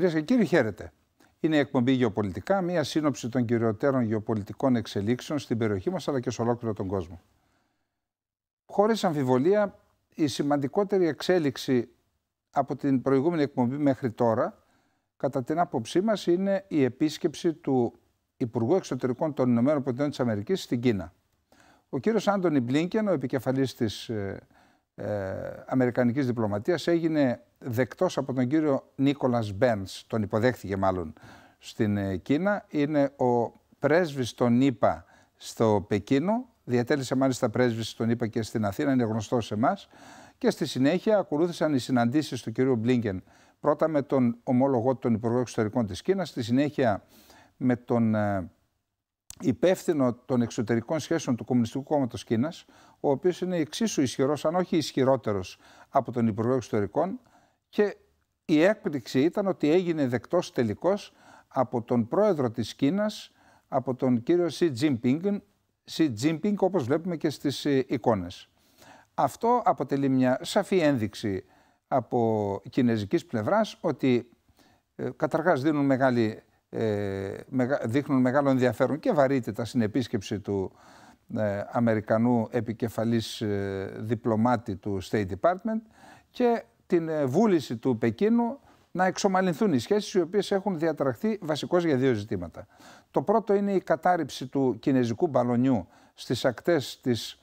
Κυρίες και κύριοι, χαίρετε. Είναι η εκπομπή Γεωπολιτικά, μία σύνοψη των κυριοτέρων γεωπολιτικών εξελίξεων στην περιοχή μας αλλά και σε ολόκληρο τον κόσμο. Χωρίς αμφιβολία, η σημαντικότερη εξέλιξη από την προηγούμενη εκπομπή μέχρι τώρα, κατά την άποψή μας, είναι η επίσκεψη του Υπουργού Εξωτερικών των ΗΠΑ στην Κίνα. Ο κύριος Άντωνι Μπλίνκεν, ο επικεφαλής της. Ε, ε, αμερικανικής διπλωματίας έγινε δεκτός από τον κύριο Νίκολας Μπένς, τον υποδέχθηκε μάλλον στην ε, Κίνα. Είναι ο πρέσβης των ΗΠΑ στο Πεκίνο, διατέλεσε μάλιστα πρέσβης των ΗΠΑ και στην Αθήνα, είναι γνωστός σε εμάς. Και στη συνέχεια ακολούθησαν οι συναντήσεις του κυρίου Μπλίνγκεν, πρώτα με τον ομόλογό του, τον Υπουργό Εξωτερικών της Κίνας, στη συνέχεια με τον ε, υπεύθυνο των εξωτερικών σχέσεων του Κομμουνιστικού Κόμματος Κίνας, ο οποίος είναι εξίσου ισχυρός, αν όχι ισχυρότερος, από τον Υπουργό Εξωτερικών. Και η έκπληξη ήταν ότι έγινε δεκτός τελικώ από τον πρόεδρο της Κίνας, από τον κύριο Σι Τζιμπίνγκ, Σι Τζιμπίνγκ όπως βλέπουμε και στις ε, εικόνες. Αυτό αποτελεί μια σαφή ένδειξη από κινέζικης πλευράς ότι ε, καταρχάς δίνουν μεγάλη ε, δείχνουν μεγάλο ενδιαφέρον και βαρύτητα στην επίσκεψη του ε, Αμερικανού επικεφαλής ε, διπλωμάτη του State Department και την βούληση του Πεκίνου να εξομαλυνθούν οι σχέσεις οι οποίες έχουν διατραχθεί βασικώς για δύο ζητήματα. Το πρώτο είναι η κατάρριψη του κινέζικου μπαλονιού στις, ακτές της,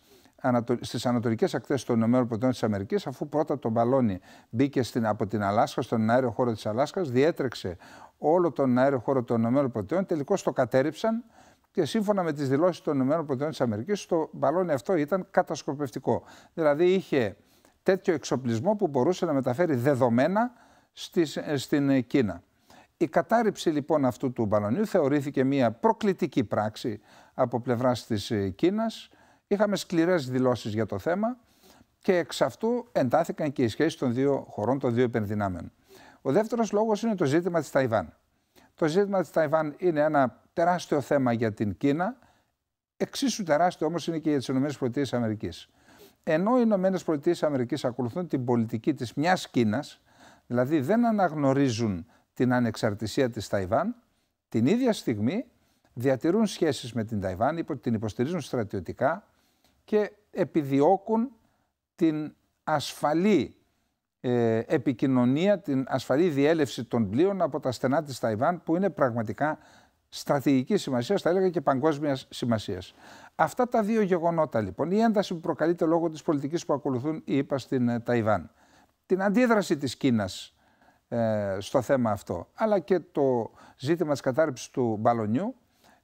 στις ανατολικές ακτές των ΗΠΑ της Αμερικής αφού πρώτα το μπαλόνι μπήκε στην, από την Αλάσκα, στον αέριο χώρο της Αλάσκας, διέτρεξε όλο τον αέριο χώρο των ΗΠΑ, τελικώς το κατέρριψαν και σύμφωνα με τις δηλώσεις των ΗΠΑ της Αμερικής, το μπαλόνι αυτό ήταν κατασκοπευτικό. Δηλαδή είχε τέτοιο εξοπλισμό που μπορούσε να μεταφέρει δεδομένα στις, στην Κίνα. Η κατάρριψη λοιπόν αυτού του μπαλονιού θεωρήθηκε μια προκλητική πράξη από πλευράς της Κίνας. Είχαμε σκληρές δηλώσεις για το θέμα και εξ αυτού εντάθηκαν και οι σχέσεις των δύο χωρών, των δύο επενδυνάμένων. Ο δεύτερος λόγος είναι το ζήτημα της Ταϊβάν. Το ζήτημα της Ταϊβάν είναι ένα τεράστιο θέμα για την Κίνα, εξίσου τεράστιο όμως είναι και για τις ΗΠΑ. Ενώ οι ΗΠΑ ακολουθούν την πολιτική της μιας Κίνας, δηλαδή δεν αναγνωρίζουν την ανεξαρτησία της Ταϊβάν, την ίδια στιγμή διατηρούν σχέσεις με την Ταϊβάν, την υποστηρίζουν στρατιωτικά και επιδιώκουν την ασφαλή ε, επικοινωνία, την ασφαλή διέλευση των πλοίων από τα στενά της Ταϊβάν που είναι πραγματικά στρατηγική σημασίας, θα έλεγα και παγκόσμια σημασίας. Αυτά τα δύο γεγονότα λοιπόν, η ένταση που προκαλείται λόγω της πολιτικής που ακολουθούν οι ΙΠΑ στην ε, Ταϊβάν, την αντίδραση της Κίνας ε, στο θέμα αυτό, αλλά και το ζήτημα της κατάρρυψης του μπαλονιού,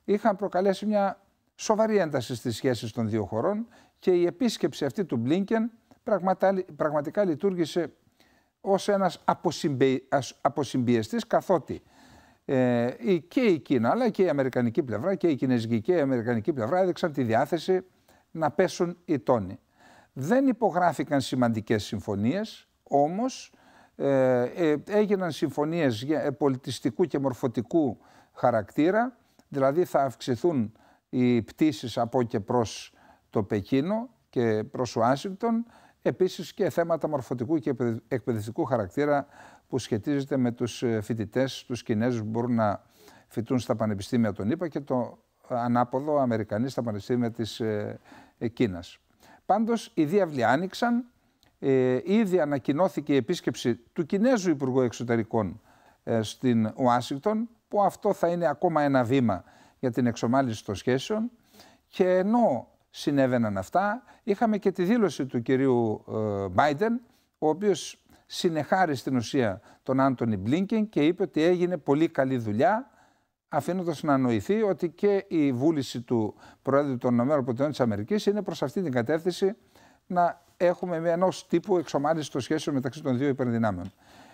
είχαν προκαλέσει μια σοβαρή ένταση στις σχέσεις των δύο χωρών και η επίσκεψη αυτή του Μπλίνκεν πραγματικά λειτουργήσε ως ένας αποσυμπιεστής καθότι ε, και η Κίνα αλλά και η Αμερικανική πλευρά και η Κινέζικη και η Αμερικανική πλευρά έδειξαν τη διάθεση να πέσουν οι τόνοι. Δεν υπογράφηκαν σημαντικές συμφωνίες, όμως ε, ε, έγιναν συμφωνίες ε, πολιτιστικού και μορφωτικού χαρακτήρα, δηλαδή θα αυξηθούν οι πτήσεις από και προς το Πεκίνο και προς Ουάσιγκτον, Επίσης και θέματα μορφωτικού και εκπαιδευτικού χαρακτήρα που σχετίζεται με τους ε, φοιτητές, τους Κινέζους που μπορούν να φοιτούν στα πανεπιστήμια των ΗΠΑ και το ε, ανάποδο Αμερικανοί στα πανεπιστήμια της ε, Κίνας. Πάντως οι διάβλοι άνοιξαν, ήδη ανακοινώθηκε η επίσκεψη του Κινέζου Υπουργού Εξωτερικών στην Ουάσιγκτον που αυτό θα είναι ακόμα ένα βήμα για την εξομάλυνση των σχέσεων και ενώ συνέβαιναν αυτά. Είχαμε και τη δήλωση του κυρίου Μπάιντεν, ο οποίος συνεχάρει στην ουσία τον Άντονι Μπλίνκεν και είπε ότι έγινε πολύ καλή δουλειά, αφήνοντας να νοηθεί ότι και η βούληση του Προέδρου των ΗΠΑ είναι προς αυτή την κατεύθυνση να έχουμε ενός τύπου εξομάλυνσης των σχέσεων μεταξύ των δύο υπερδυνάμεων.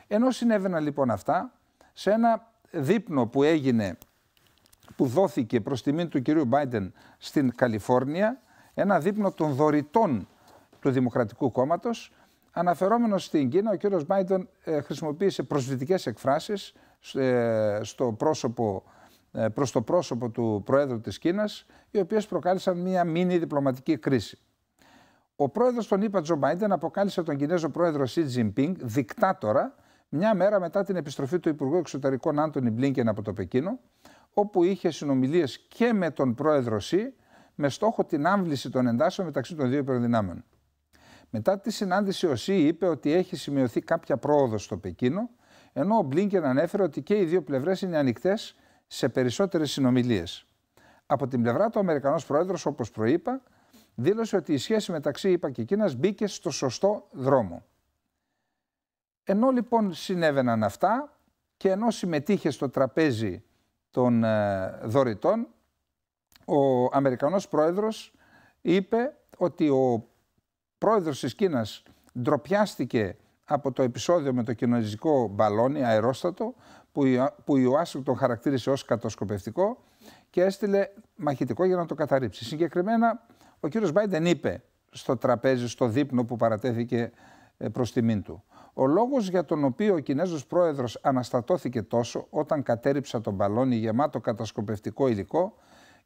Ενώ συνέβαιναν λοιπόν αυτά, σε ένα δείπνο που έγινε, που δόθηκε προς τιμήν του κυρίου Μπάιντεν στην Καλιφόρνια, ένα δείπνο των δωρητών του Δημοκρατικού Κόμματος. Αναφερόμενος στην Κίνα, ο κ. Μπάιντον ε, χρησιμοποίησε προσβλητικές εκφράσεις ε, στο ε, προς το πρόσωπο του Προέδρου της Κίνας, οι οποίες προκάλεσαν μία μίνι διπλωματική κρίση. Ο πρόεδρος των ΗΠΑ Τζο Μπάιντεν αποκάλυψε τον Κινέζο πρόεδρο Σι Τζιμπίνγκ δικτάτορα μια μέρα μετά την επιστροφή του Υπουργού Εξωτερικών Άντωνι Μπλίνκεν από το Πεκίνο, όπου είχε συνομιλίες και με τον πρόεδρο Σι με στόχο την άμβληση των εντάσσεων μεταξύ των δύο υπεροδυνάμεων. Μετά τη συνάντηση, ο ΣΥ είπε ότι έχει σημειωθεί κάποια πρόοδος στο Πεκίνο, ενώ ο Μπλίνκερ ανέφερε ότι και οι δύο πλευρές είναι ανοιχτές σε περισσότερες συνομιλίες. Από την πλευρά του, ο Αμερικανός Πρόεδρος, όπως προείπα, δήλωσε ότι η σχέση μεταξύ ΙΠΑ και Κίνας μπήκε στο σωστό δρόμο. Ενώ λοιπόν συνέβαιναν αυτά και ενώ συμμετείχε στο τραπέζι των ε, δωρητών, ο Αμερικανός πρόεδρος είπε ότι ο πρόεδρος της Κίνας ντροπιάστηκε από το επεισόδιο με το κοινωνιστικό μπαλόνι αερόστατο που η, που τον χαρακτήρισε ως κατασκοπευτικό και έστειλε μαχητικό για να το καταρρύψει. Συγκεκριμένα ο κύριος Μπάιντεν είπε στο τραπέζι, στο δείπνο που παρατέθηκε ε, προς τιμήν του. Ο λόγος για τον οποίο ο Κινέζος πρόεδρος αναστατώθηκε τόσο όταν κατέριψα τον μπαλόνι γεμάτο κατασκοπευτικό υλικό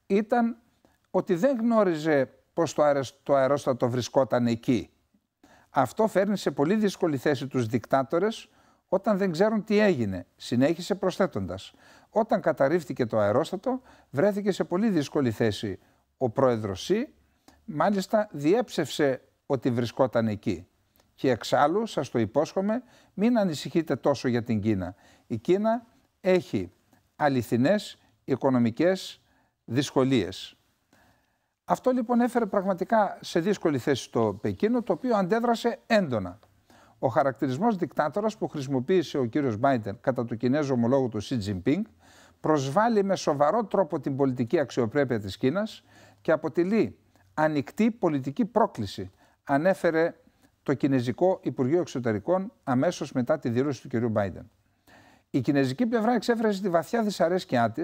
ήταν ότι δεν γνώριζε πώς το, αερόστατο βρισκόταν εκεί. Αυτό φέρνει σε πολύ δύσκολη θέση τους δικτάτορες όταν δεν ξέρουν τι έγινε, συνέχισε προσθέτοντας. Όταν καταρρίφθηκε το αερόστατο, βρέθηκε σε πολύ δύσκολη θέση ο πρόεδρος Σι, μάλιστα διέψευσε ότι βρισκόταν εκεί. Και εξάλλου, σας το υπόσχομαι, μην ανησυχείτε τόσο για την Κίνα. Η Κίνα έχει αληθινές οικονομικές δυσκολίες. Αυτό λοιπόν έφερε πραγματικά σε δύσκολη θέση το Πεκίνο, το οποίο αντέδρασε έντονα. Ο χαρακτηρισμός δικτάτορας που χρησιμοποίησε ο κύριος Μπάιντεν κατά του Κινέζου ομολόγου του Σι Τζιμπίνγκ προσβάλλει με σοβαρό τρόπο την πολιτική αξιοπρέπεια της Κίνας και αποτελεί ανοιχτή πολιτική πρόκληση, ανέφερε το Κινέζικο Υπουργείο Εξωτερικών αμέσως μετά τη δήλωση του κυρίου Μπάιντεν. Η κινέζικη πλευρά εξέφρασε τη βαθιά δυσαρέσκειά της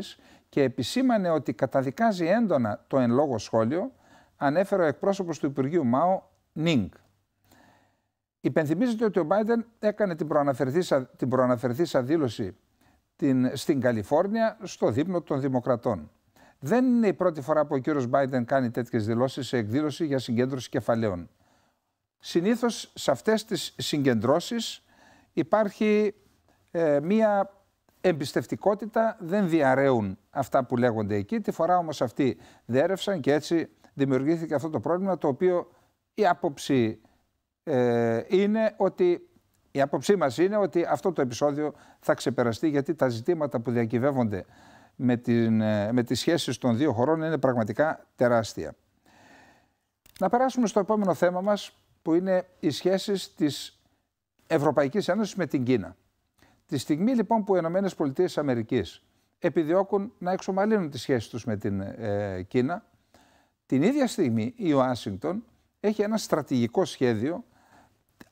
και επισήμανε ότι καταδικάζει έντονα το εν λόγω σχόλιο, ανέφερε ο εκπρόσωπος του Υπουργείου Μάο, Νίνγκ. Υπενθυμίζεται ότι ο Μπάιντεν έκανε την προαναφερθήσα, την δήλωση την, στην Καλιφόρνια στο δείπνο των Δημοκρατών. Δεν είναι η πρώτη φορά που ο κύριος Μπάιντεν κάνει τέτοιες δηλώσεις σε εκδήλωση για συγκέντρωση κεφαλαίων. Συνήθως σε αυτές τις συγκεντρώσεις υπάρχει ε, μία εμπιστευτικότητα, δεν διαραίουν αυτά που λέγονται εκεί. Τη φορά όμως αυτοί διέρευσαν και έτσι δημιουργήθηκε αυτό το πρόβλημα το οποίο η άποψη ε, είναι ότι η άποψή μας είναι ότι αυτό το επεισόδιο θα ξεπεραστεί γιατί τα ζητήματα που διακυβεύονται με, την, ε, με τις σχέσεις των δύο χωρών είναι πραγματικά τεράστια. Να περάσουμε στο επόμενο θέμα μας που είναι οι σχέσεις της Ευρωπαϊκής Ένωσης με την Κίνα. Τη στιγμή λοιπόν που οι ΗΠΑ επιδιώκουν να εξομαλύνουν τις σχέσεις τους με την ε, Κίνα, την ίδια στιγμή η Ουάσιγκτον έχει ένα στρατηγικό σχέδιο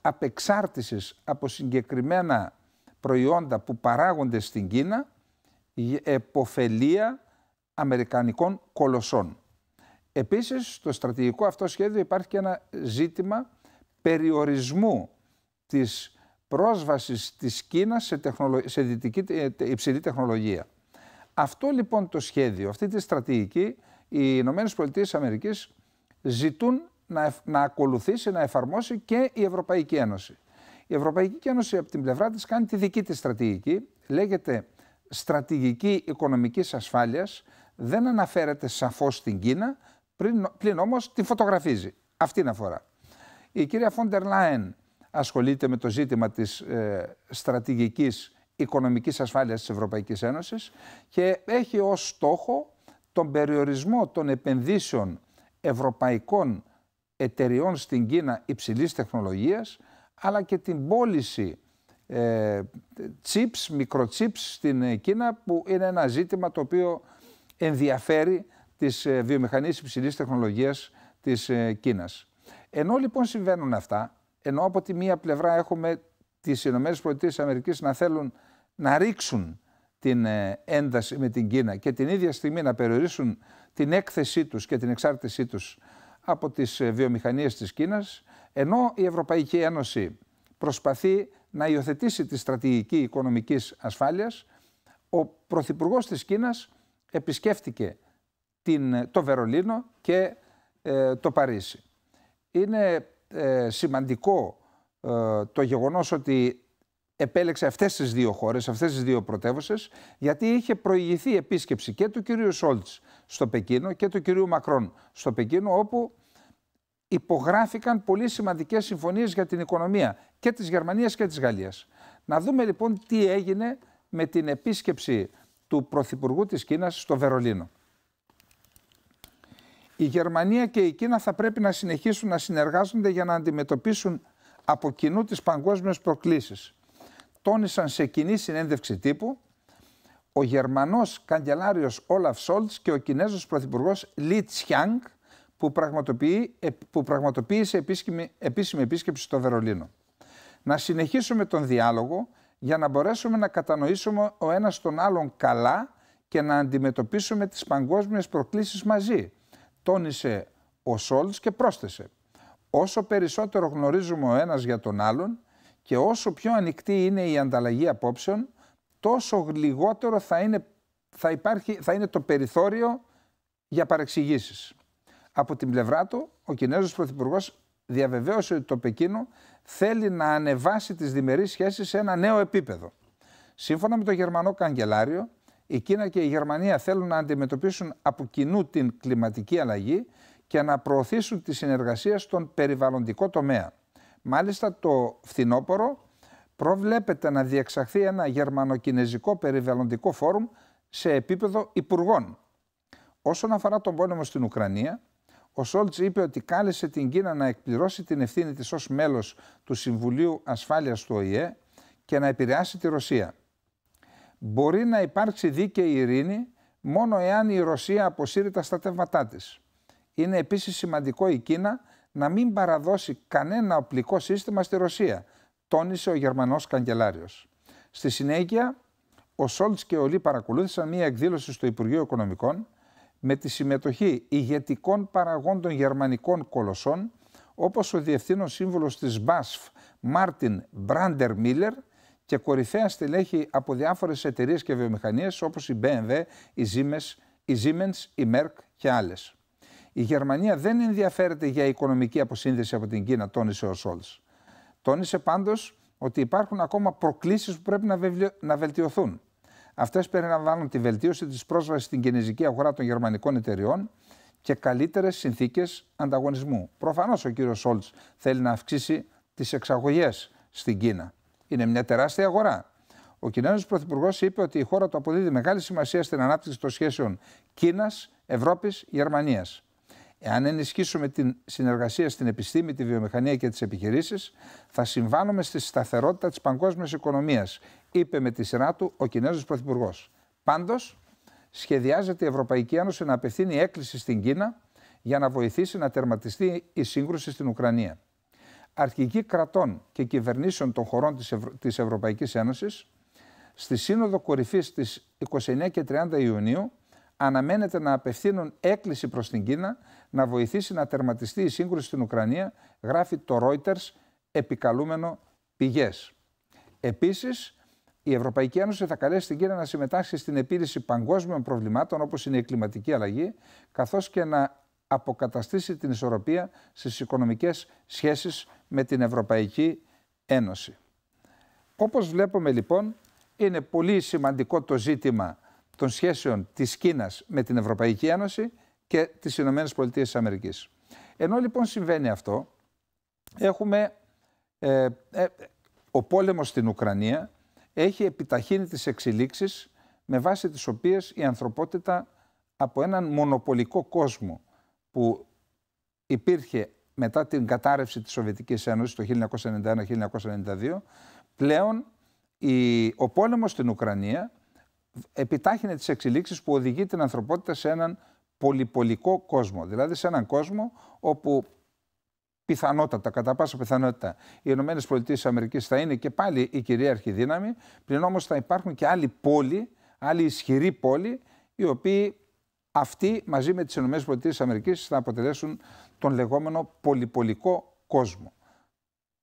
απεξάρτησης από συγκεκριμένα προϊόντα που παράγονται στην Κίνα εποφελία αμερικανικών κολοσσών. Επίσης, στο στρατηγικό αυτό σχέδιο υπάρχει και ένα ζήτημα περιορισμού της πρόσβασης της Κίνας σε, τεχνολο... Ε, υψηλή τεχνολογία. Αυτό λοιπόν το σχέδιο, αυτή τη στρατηγική, οι ΗΠΑ ζητούν να, να ακολουθήσει, να εφαρμόσει και η Ευρωπαϊκή Ένωση. Η Ευρωπαϊκή Ένωση από την πλευρά της κάνει τη δική της στρατηγική, λέγεται στρατηγική οικονομικής ασφάλειας, δεν αναφέρεται σαφώς στην Κίνα, πλην όμως τη φωτογραφίζει. Αυτήν αφορά. Η κυρία Φόντερ Λάεν ασχολείται με το ζήτημα της ε, στρατηγικής οικονομικής ασφάλειας της Ευρωπαϊκής Ένωσης και έχει ως στόχο τον περιορισμό των επενδύσεων ευρωπαϊκών εταιριών στην Κίνα υψηλής τεχνολογίας αλλά και την πώληση ε, chips, μικροτσίπς στην ε, Κίνα που είναι ένα ζήτημα το οποίο ενδιαφέρει τις ε, βιομηχανίες υψηλής τεχνολογίας της ε, Κίνας. Ενώ λοιπόν συμβαίνουν αυτά, ενώ από τη μία πλευρά έχουμε τις ΗΠΑ να θέλουν να ρίξουν την ε, ένταση με την Κίνα και την ίδια στιγμή να περιορίσουν την έκθεσή τους και την εξάρτησή τους από τις ε, βιομηχανίες της Κίνας, ενώ η Ευρωπαϊκή Ένωση προσπαθεί να υιοθετήσει τη στρατηγική οικονομικής ασφάλειας, ο Πρωθυπουργός της Κίνας επισκέφτηκε ε, το Βερολίνο και το Παρίσι. Είναι ε, σημαντικό ε, το γεγονός ότι επέλεξε αυτές τις δύο χώρες, αυτές τις δύο πρωτεύουσες, γιατί είχε προηγηθεί επίσκεψη και του κυρίου Σόλτς στο Πεκίνο και του κυρίου Μακρόν στο Πεκίνο, όπου υπογράφηκαν πολύ σημαντικές συμφωνίες για την οικονομία και της Γερμανίας και της Γαλλίας. Να δούμε λοιπόν τι έγινε με την επίσκεψη του Πρωθυπουργού της Κίνας στο Βερολίνο. Η Γερμανία και η Κίνα θα πρέπει να συνεχίσουν να συνεργάζονται για να αντιμετωπίσουν από κοινού τις παγκόσμιες προκλήσεις. Τόνισαν σε κοινή συνέντευξη τύπου ο Γερμανός καγκελάριος Όλαφ Σόλτς και ο Κινέζος Πρωθυπουργός Λι Τσιάνγκ που, που πραγματοποίησε επίσημη, επίσημη επίσκεψη στο Βερολίνο. Να συνεχίσουμε τον διάλογο για να μπορέσουμε να κατανοήσουμε ο ένας τον άλλον καλά και να αντιμετωπίσουμε τις παγκόσμιες προκλήσεις μαζί, τόνισε ο Σόλτς και πρόσθεσε «Όσο περισσότερο γνωρίζουμε ο ένας για τον άλλον και όσο πιο ανοιχτή είναι η ανταλλαγή απόψεων, τόσο λιγότερο θα είναι, θα υπάρχει, θα είναι το περιθώριο για παρεξηγήσεις». Από την πλευρά του, ο Κινέζος Πρωθυπουργός διαβεβαίωσε ότι το Πεκίνο θέλει να ανεβάσει τις διμερείς σχέσεις σε ένα νέο επίπεδο. Σύμφωνα με το Γερμανό Καγκελάριο, η Κίνα και η Γερμανία θέλουν να αντιμετωπίσουν από κοινού την κλιματική αλλαγή και να προωθήσουν τη συνεργασία στον περιβαλλοντικό τομέα. Μάλιστα το φθινόπωρο προβλέπεται να διεξαχθεί ένα γερμανοκινέζικο περιβαλλοντικό φόρουμ σε επίπεδο υπουργών. Όσον αφορά τον πόλεμο στην Ουκρανία, ο Σόλτς είπε ότι κάλεσε την Κίνα να εκπληρώσει την ευθύνη της ως μέλος του Συμβουλίου Ασφάλειας του ΟΗΕ και να επηρεάσει τη Ρωσία μπορεί να υπάρξει δίκαιη ειρήνη μόνο εάν η Ρωσία αποσύρει τα στρατεύματά της. Είναι επίσης σημαντικό η Κίνα να μην παραδώσει κανένα οπλικό σύστημα στη Ρωσία, τόνισε ο Γερμανός καγκελάριος. Στη συνέχεια, ο Σόλτ και ο Λί παρακολούθησαν μία εκδήλωση στο Υπουργείο Οικονομικών με τη συμμετοχή ηγετικών παραγόντων γερμανικών κολοσσών, όπως ο Διευθύνων Σύμβουλος της ΜΠΑΣΦ Μάρτιν Μπράντερ Μίλλερ και κορυφαία στελέχη από διάφορες εταιρείες και βιομηχανίες όπως η BMW, η Siemens, η, Siemens, η Merck και άλλες. Η Γερμανία δεν ενδιαφέρεται για οικονομική αποσύνδεση από την Κίνα, τόνισε ο Σόλτ. Τόνισε πάντως ότι υπάρχουν ακόμα προκλήσεις που πρέπει να, να βελτιωθούν. Αυτές περιλαμβάνουν τη βελτίωση της πρόσβασης στην κινέζικη αγορά των γερμανικών εταιριών και καλύτερες συνθήκες ανταγωνισμού. Προφανώς ο κύριος Σόλτ θέλει να αυξήσει τις εξαγωγές στην Κίνα. Είναι μια τεράστια αγορά. Ο Κινέζος Πρωθυπουργός είπε ότι η χώρα του αποδίδει μεγάλη σημασία στην ανάπτυξη των σχέσεων Κίνας, Ευρώπης, Γερμανίας. Εάν ενισχύσουμε την συνεργασία στην επιστήμη, τη βιομηχανία και τις επιχειρήσεις, θα συμβάνουμε στη σταθερότητα της παγκόσμιας οικονομίας, είπε με τη σειρά του ο Κινέζος Πρωθυπουργός. Πάντως, σχεδιάζεται η Ευρωπαϊκή Ένωση να απευθύνει έκκληση στην Κίνα για να βοηθήσει να τερματιστεί η σύγκρουση στην Ουκρανία αρχηγοί κρατών και κυβερνήσεων των χωρών της, της Ευρωπαϊκής Ένωσης στη Σύνοδο Κορυφής της 29 και 30 Ιουνίου αναμένεται να απευθύνουν έκκληση προς την Κίνα να βοηθήσει να τερματιστεί η σύγκρουση στην Ουκρανία, γράφει το Reuters επικαλούμενο πηγές. Επίσης, η Ευρωπαϊκή Ένωση θα καλέσει την Κίνα να συμμετάσχει στην επίλυση παγκόσμιων προβλημάτων όπως είναι η κλιματική αλλαγή, καθώς και να αποκαταστήσει την ισορροπία στις οικονομικές σχέσεις με την Ευρωπαϊκή Ένωση. Όπως βλέπουμε λοιπόν, είναι πολύ σημαντικό το ζήτημα των σχέσεων της Κίνας με την Ευρωπαϊκή Ένωση και τις Ηνωμένες Πολιτείες της Αμερικής. Ενώ λοιπόν συμβαίνει αυτό, έχουμε ε, ε, ο πόλεμος στην Ουκρανία έχει επιταχύνει τις εξελίξεις με βάση τις οποίες η ανθρωπότητα από έναν μονοπολικό κόσμο που υπήρχε μετά την κατάρρευση της Σοβιετικής Ένωσης το 1991-1992, πλέον η, ο πόλεμος στην Ουκρανία επιτάχυνε τις εξελίξεις που οδηγεί την ανθρωπότητα σε έναν πολυπολικό κόσμο. Δηλαδή σε έναν κόσμο όπου πιθανότατα, κατά πάσα πιθανότητα, οι ΗΠΑ θα είναι και πάλι η κυρίαρχη δύναμη, πλην όμως θα υπάρχουν και άλλοι πόλοι, άλλοι ισχυροί πόλοι, οι οποίοι αυτοί μαζί με τις ΗΠΑ θα αποτελέσουν τον λεγόμενο πολυπολικό κόσμο.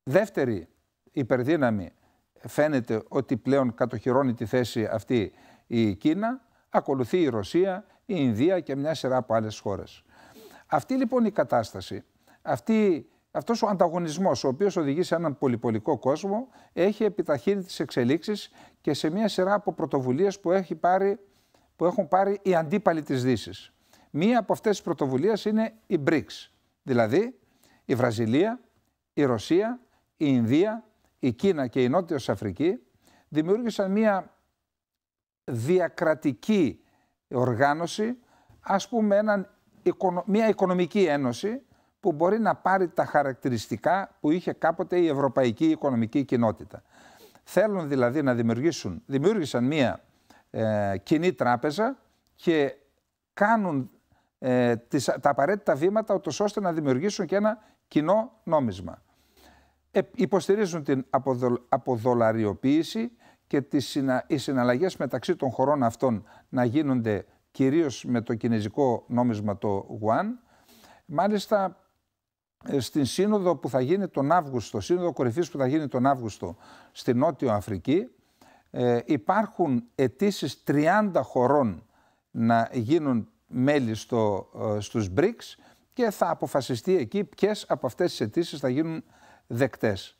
Δεύτερη υπερδύναμη φαίνεται ότι πλέον κατοχυρώνει τη θέση αυτή η Κίνα, ακολουθεί η Ρωσία, η Ινδία και μια σειρά από άλλες χώρες. Αυτή λοιπόν η κατάσταση, αυτή, αυτός ο ανταγωνισμός ο οποίος οδηγεί σε έναν πολυπολικό κόσμο έχει επιταχύνει τις εξελίξεις και σε μια σειρά από πρωτοβουλίες που έχει πάρει που έχουν πάρει οι αντίπαλοι της δύσης. Μία από αυτές τις πρωτοβουλίες είναι η BRICS, δηλαδή η Βραζιλία, η Ρωσία, η Ινδία, η Κίνα και η Νότιος Αφρική δημιούργησαν μία διακρατική οργάνωση, ας πούμε μία οικονομική ένωση που μπορεί να πάρει τα χαρακτηριστικά που είχε κάποτε η Ευρωπαϊκή Οικονομική Κοινότητα. Θέλουν δηλαδή να δημιουργήσουν, δημιούργησαν μία ε, κοινή τράπεζα και κάνουν ε, τις, τα απαραίτητα βήματα ώστε να δημιουργήσουν και ένα κοινό νόμισμα. Ε, υποστηρίζουν την αποδολαριοποίηση και τις οι συναλλαγές μεταξύ των χωρών αυτών να γίνονται κυρίως με το κινέζικο νόμισμα το Γουάν. Μάλιστα στην σύνοδο που θα γίνει τον Αύγουστο, σύνοδο κορυφής που θα γίνει τον Αύγουστο στη Νότιο Αφρική, ε, υπάρχουν αιτήσεις 30 χωρών να γίνουν μέλη στο, ε, στους BRICS και θα αποφασιστεί εκεί ποιες από αυτές τις αιτήσεις θα γίνουν δεκτές.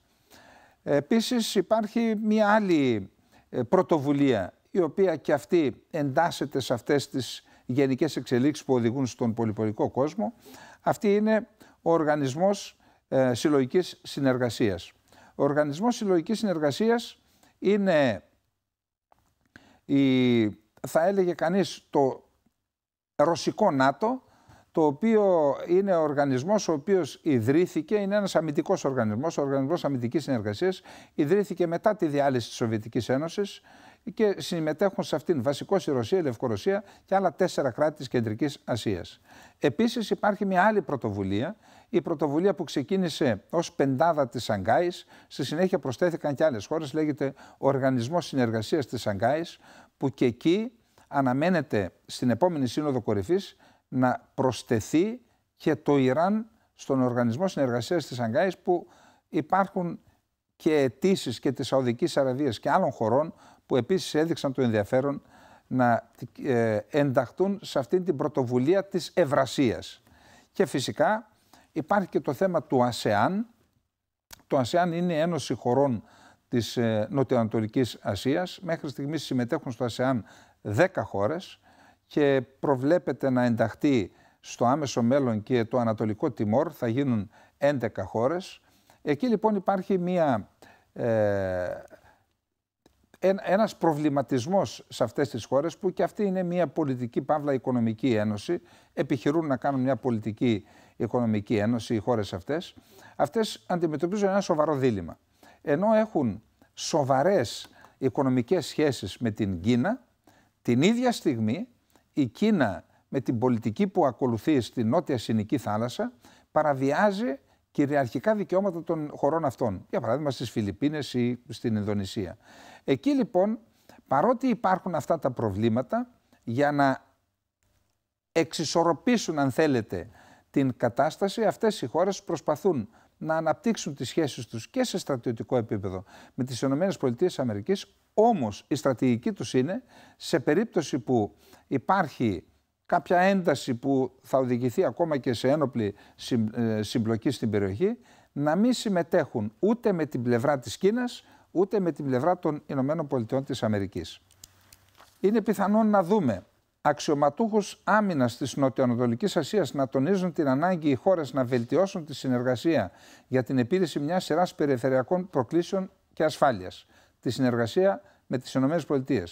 Επίσης υπάρχει μια άλλη ε, πρωτοβουλία η οποία και αυτή εντάσσεται σε αυτές τις γενικές εξελίξεις που οδηγούν στον πολυπολικό κόσμο. Αυτή είναι ο Οργανισμός Συλλογικής Συνεργασίας. Ο Οργανισμός Συλλογικής Συνεργασίας είναι η, θα έλεγε κανείς το ρωσικό ΝΑΤΟ, το οποίο είναι ο οργανισμός ο οποίος ιδρύθηκε, είναι ένας αμυντικός οργανισμός, ο Οργανισμός Αμυντικής Συνεργασίας, ιδρύθηκε μετά τη διάλυση της Σοβιετικής Ένωσης, και συμμετέχουν σε αυτήν βασικώ η Ρωσία, η Λευκορωσία και άλλα τέσσερα κράτη της Κεντρικής Ασίας. Επίσης υπάρχει μια άλλη πρωτοβουλία, η πρωτοβουλία που ξεκίνησε ως πεντάδα της Σανγκάη, στη συνέχεια προσθέθηκαν και άλλες χώρες, λέγεται Οργανισμός Συνεργασίας της Σανγκάη, που και εκεί αναμένεται στην επόμενη Σύνοδο Κορυφής να προσθεθεί και το Ιράν στον Οργανισμό Συνεργασίας της Σανγκάη, που υπάρχουν και αιτήσεις και της Σαουδικής Αραβίας και άλλων χωρών που επίσης έδειξαν το ενδιαφέρον να ε, ενταχθούν σε αυτήν την πρωτοβουλία της Ευρασίας. Και φυσικά υπάρχει και το θέμα του ΑΣΕΑΝ. Το ΑΣΕΑΝ είναι Ένωση Χωρών της ε, Νοτιοανατολικής Ασίας. Μέχρι στιγμής συμμετέχουν στο ΑΣΕΑΝ 10 χώρες και προβλέπεται να ενταχθεί στο άμεσο μέλλον και το Ανατολικό Τιμόρ θα γίνουν 11 χώρες. Εκεί λοιπόν υπάρχει μία ε, ένας προβληματισμός σε αυτές τις χώρες που και αυτή είναι μια πολιτική παύλα οικονομική ένωση, επιχειρούν να κάνουν μια πολιτική οικονομική ένωση οι χώρες αυτές, αυτές αντιμετωπίζουν ένα σοβαρό δίλημα. Ενώ έχουν σοβαρές οικονομικές σχέσεις με την Κίνα, την ίδια στιγμή η Κίνα με την πολιτική που ακολουθεί στη Νότια Συνική Θάλασσα παραβιάζει κυριαρχικά δικαιώματα των χωρών αυτών. Για παράδειγμα στις Φιλιππίνες ή στην Ινδονησία. Εκεί λοιπόν, παρότι υπάρχουν αυτά τα προβλήματα, για να εξισορροπήσουν αν θέλετε την κατάσταση, αυτές οι χώρες προσπαθούν να αναπτύξουν τις σχέσεις τους και σε στρατιωτικό επίπεδο με τις ΗΠΑ, όμως η στρατηγική τους είναι σε περίπτωση που υπάρχει κάποια ένταση που θα οδηγηθεί ακόμα και σε ένοπλη ε, συμπλοκή στην περιοχή, να μην συμμετέχουν ούτε με την πλευρά της Κίνας, ούτε με την πλευρά των Ηνωμένων Πολιτειών της Αμερικής. Είναι πιθανόν να δούμε αξιωματούχους άμυνας της Νοτιοανατολικής Ασίας να τονίζουν την ανάγκη οι χώρες να βελτιώσουν τη συνεργασία για την επίλυση μιας σειράς περιφερειακών προκλήσεων και ασφάλειας, τη συνεργασία με τις ΗΠΑ.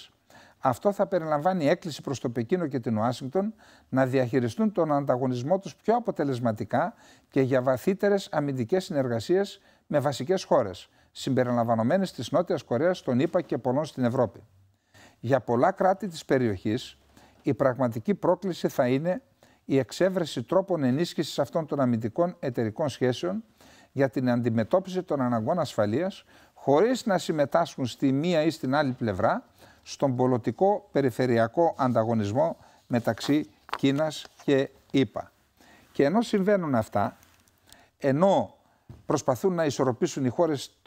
Αυτό θα περιλαμβάνει έκκληση προς το Πεκίνο και την Ουάσιγκτον να διαχειριστούν τον ανταγωνισμό τους πιο αποτελεσματικά και για βαθύτερες αμυντικές συνεργασίες με βασικές χώρες, συμπεριλαμβανομένες της Νότιας Κορέας, των ΗΠΑ και πολλών στην Ευρώπη. Για πολλά κράτη της περιοχής, η πραγματική πρόκληση θα είναι η εξέβρεση τρόπων ενίσχυσης αυτών των αμυντικών εταιρικών σχέσεων για την αντιμετώπιση των αναγκών ασφαλείας, χωρίς να συμμετάσχουν στη μία ή στην άλλη πλευρά στον πολιτικό περιφερειακό ανταγωνισμό μεταξύ Κίνας και ΗΠΑ. Και ενώ συμβαίνουν αυτά, ενώ προσπαθούν να ισορροπήσουν οι χώρες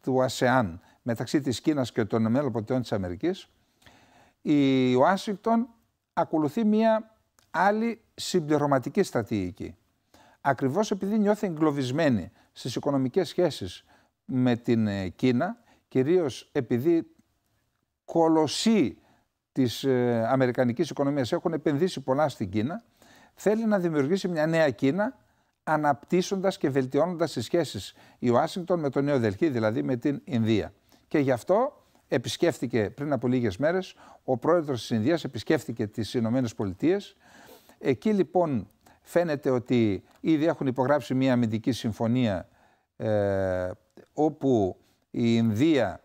του ΑΣΕΑΝ μεταξύ της Κίνας και των Αμερικής, η Ουάσιγκτον ακολουθεί μία άλλη συμπληρωματική στρατηγική. Ακριβώς επειδή νιώθει εγκλωβισμένη στις οικονομικές σχέσεις με την ε, Κίνα, κυρίως επειδή κολοσσοί της ε, αμερικανικής οικονομίας έχουν επενδύσει πολλά στην Κίνα, θέλει να δημιουργήσει μια νέα Κίνα αναπτύσσοντας και βελτιώνοντας τις σχέσεις η Ουάσιγκτον με το Νέο Δελχή, δηλαδή με την Ινδία. Και γι' αυτό επισκέφθηκε πριν από λίγες μέρες, ο πρόεδρος της Ινδίας επισκέφθηκε τις Ηνωμένες Πολιτείες. Εκεί λοιπόν φαίνεται ότι ήδη έχουν υπογράψει μια αμυντική συμφωνία ε, όπου η Ινδία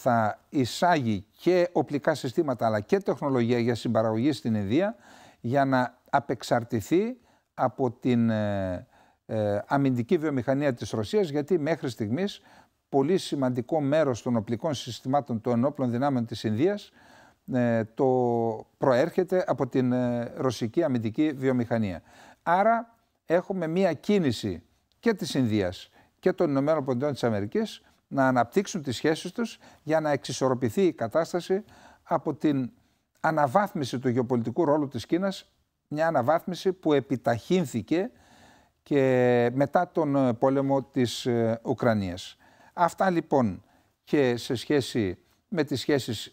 θα εισάγει και οπλικά συστήματα αλλά και τεχνολογία για συμπαραγωγή στην Ινδία για να απεξαρτηθεί από την ε, ε, αμυντική βιομηχανία της Ρωσίας γιατί μέχρι στιγμής πολύ σημαντικό μέρος των οπλικών συστημάτων των ενόπλων δυνάμεων της Ινδίας ε, το προέρχεται από την ρωσική αμυντική βιομηχανία. Άρα έχουμε μία κίνηση και της Ινδίας και των Ηνωμένων της να αναπτύξουν τις σχέσεις τους για να εξισορροπηθεί η κατάσταση από την αναβάθμιση του γεωπολιτικού ρόλου της Κίνας, μια αναβάθμιση που επιταχύνθηκε και μετά τον ε, πόλεμο της ε, Ουκρανίας. Αυτά λοιπόν και σε σχέση με τις σχέσεις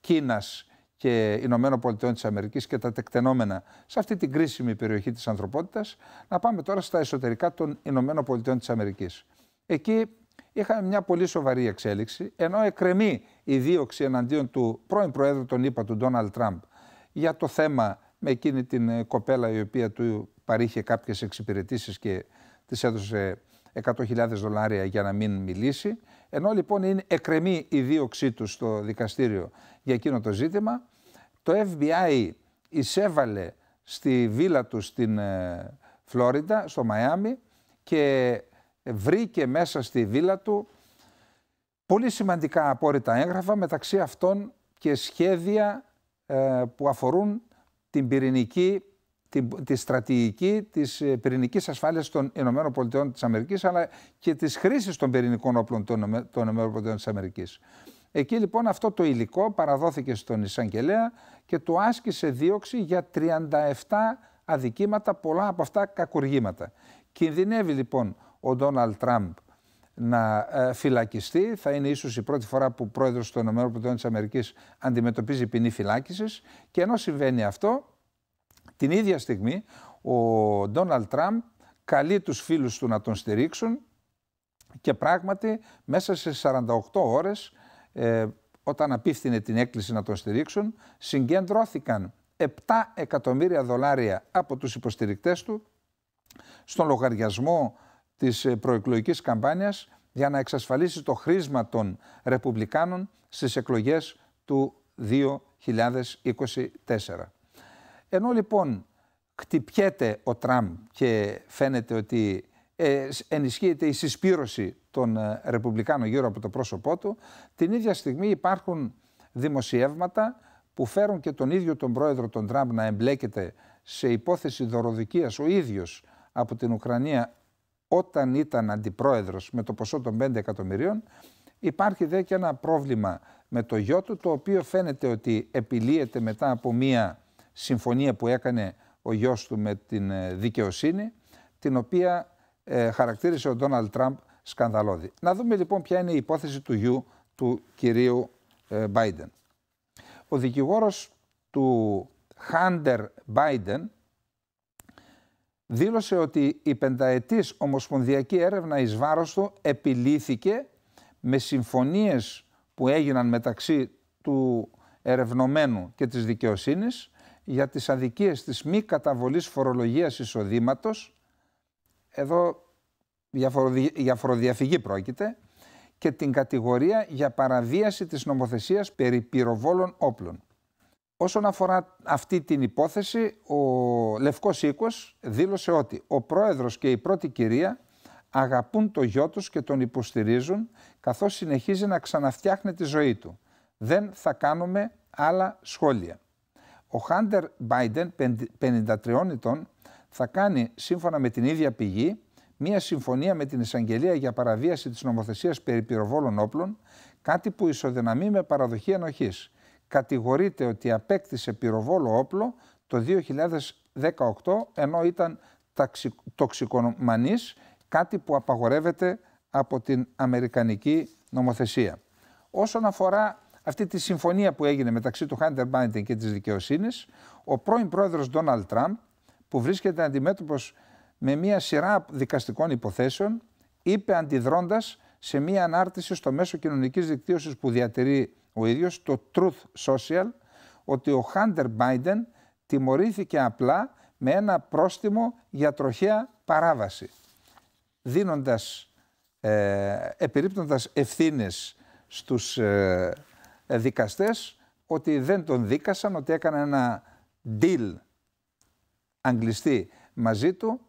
Κίνας και Ηνωμένων Πολιτειών της Αμερικής και τα τεκτενόμενα σε αυτή την κρίσιμη περιοχή της ανθρωπότητας, να πάμε τώρα στα εσωτερικά των Ηνωμένων Πολιτειών της Αμερικής. Εκεί είχαμε μια πολύ σοβαρή εξέλιξη, ενώ εκρεμεί η δίωξη εναντίον του πρώην Προέδρου των ΗΠΑ, του Ντόναλτ Τραμπ, για το θέμα με εκείνη την ε, κοπέλα η οποία του παρήχε κάποιες εξυπηρετήσεις και της έδωσε 100.000 δολάρια για να μην μιλήσει. Ενώ λοιπόν είναι εκκρεμή η δίωξή του στο δικαστήριο για εκείνο το ζήτημα, το FBI εισέβαλε στη βίλα του στην ε, Φλόριντα, στο Μαϊάμι και βρήκε μέσα στη βίλα του πολύ σημαντικά απόρριτα έγγραφα, μεταξύ αυτών και σχέδια ε, που αφορούν την πυρηνική, τη στρατηγική της ε, πυρηνικής ασφάλειας των Ηνωμένων Πολιτειών της Αμερικής, αλλά και της χρήσης των πυρηνικών όπλων των Ηνωμένων Πολιτειών της Αμερικής. Εκεί λοιπόν αυτό το υλικό παραδόθηκε στον Ισαγγελέα και του άσκησε δίωξη για 37 αδικήματα, πολλά από αυτά κακουργήματα. Κινδυνεύει λοιπόν ο Ντόναλτ Τραμπ να ε, φυλακιστεί. Θα είναι ίσως η πρώτη φορά που πρόεδρος των ΗΠΑ αντιμετωπίζει ποινή φυλάκισης. και ενώ συμβαίνει αυτό, την ίδια στιγμή ο Ντόναλτ Τραμπ καλεί τους φίλους του να τον στηρίξουν και πράγματι μέσα σε 48 ώρες ε, όταν απίφθινε την έκκληση να τον στηρίξουν συγκεντρώθηκαν 7 εκατομμύρια δολάρια από τους υποστηρικτές του στον λογαριασμό της ε, προεκλογικής καμπάνιας για να εξασφαλίσει το χρήσμα των Ρεπουμπλικάνων στις εκλογές του 2024. Ενώ λοιπόν χτυπιέται ο Τραμ και φαίνεται ότι ε, ενισχύεται η συσπήρωση των ε, Ρεπουμπλικάνων γύρω από το πρόσωπό του, την ίδια στιγμή υπάρχουν δημοσιεύματα που φέρουν και τον ίδιο τον πρόεδρο τον Τραμπ να εμπλέκεται σε υπόθεση δωροδικίας ο ίδιος από την Ουκρανία όταν ήταν αντιπρόεδρος με το ποσό των 5 εκατομμυρίων, υπάρχει δε και ένα πρόβλημα με το γιο του, το οποίο φαίνεται ότι επιλύεται μετά από μία συμφωνία που έκανε ο γιος του με την ε, δικαιοσύνη, την οποία ε, χαρακτήρισε ο Ντόναλτ Τραμπ σκανδαλώδη. Να δούμε λοιπόν ποια είναι η υπόθεση του γιου του κυρίου ε, Ο δικηγόρος του Χάντερ Biden δήλωσε ότι η πενταετής ομοσπονδιακή έρευνα εις βάρος του επιλύθηκε με συμφωνίες που έγιναν μεταξύ του ερευνομένου και της δικαιοσύνης για τις αδικίες της μη καταβολής φορολογίας εισοδήματος, εδώ για φοροδιαφυγή πρόκειται, και την κατηγορία για παραβίαση της νομοθεσίας περί πυροβόλων όπλων. Όσον αφορά αυτή την υπόθεση, ο Λευκός Οίκος δήλωσε ότι ο πρόεδρος και η πρώτη κυρία αγαπούν το γιο τους και τον υποστηρίζουν καθώς συνεχίζει να ξαναφτιάχνει τη ζωή του. Δεν θα κάνουμε άλλα σχόλια. Ο Χάντερ Μπάιντεν, 53 ετών, θα κάνει σύμφωνα με την ίδια πηγή μία συμφωνία με την εισαγγελία για παραβίαση της νομοθεσίας περί πυροβόλων όπλων, κάτι που ισοδυναμεί με παραδοχή ενοχής κατηγορείται ότι απέκτησε πυροβόλο όπλο το 2018 ενώ ήταν τοξικομανής, κάτι που απαγορεύεται από την Αμερικανική νομοθεσία. Όσον αφορά αυτή τη συμφωνία που έγινε μεταξύ του Χάντερ Μπάιντεν και της δικαιοσύνης, ο πρώην πρόεδρος Ντόναλτ Τραμπ, που βρίσκεται αντιμέτωπος με μια σειρά δικαστικών υποθέσεων, είπε αντιδρώντας σε μία ανάρτηση στο μέσο κοινωνικής δικτύωσης που διατηρεί ο ίδιος, το Truth Social, ότι ο Χάντερ Μπάιντεν τιμωρήθηκε απλά με ένα πρόστιμο για τροχαία παράβαση, δίνοντας, ε, επιρρύπτοντας ευθύνες στους ε, δικαστές ότι δεν τον δίκασαν, ότι έκανε ένα deal αγγλιστή μαζί του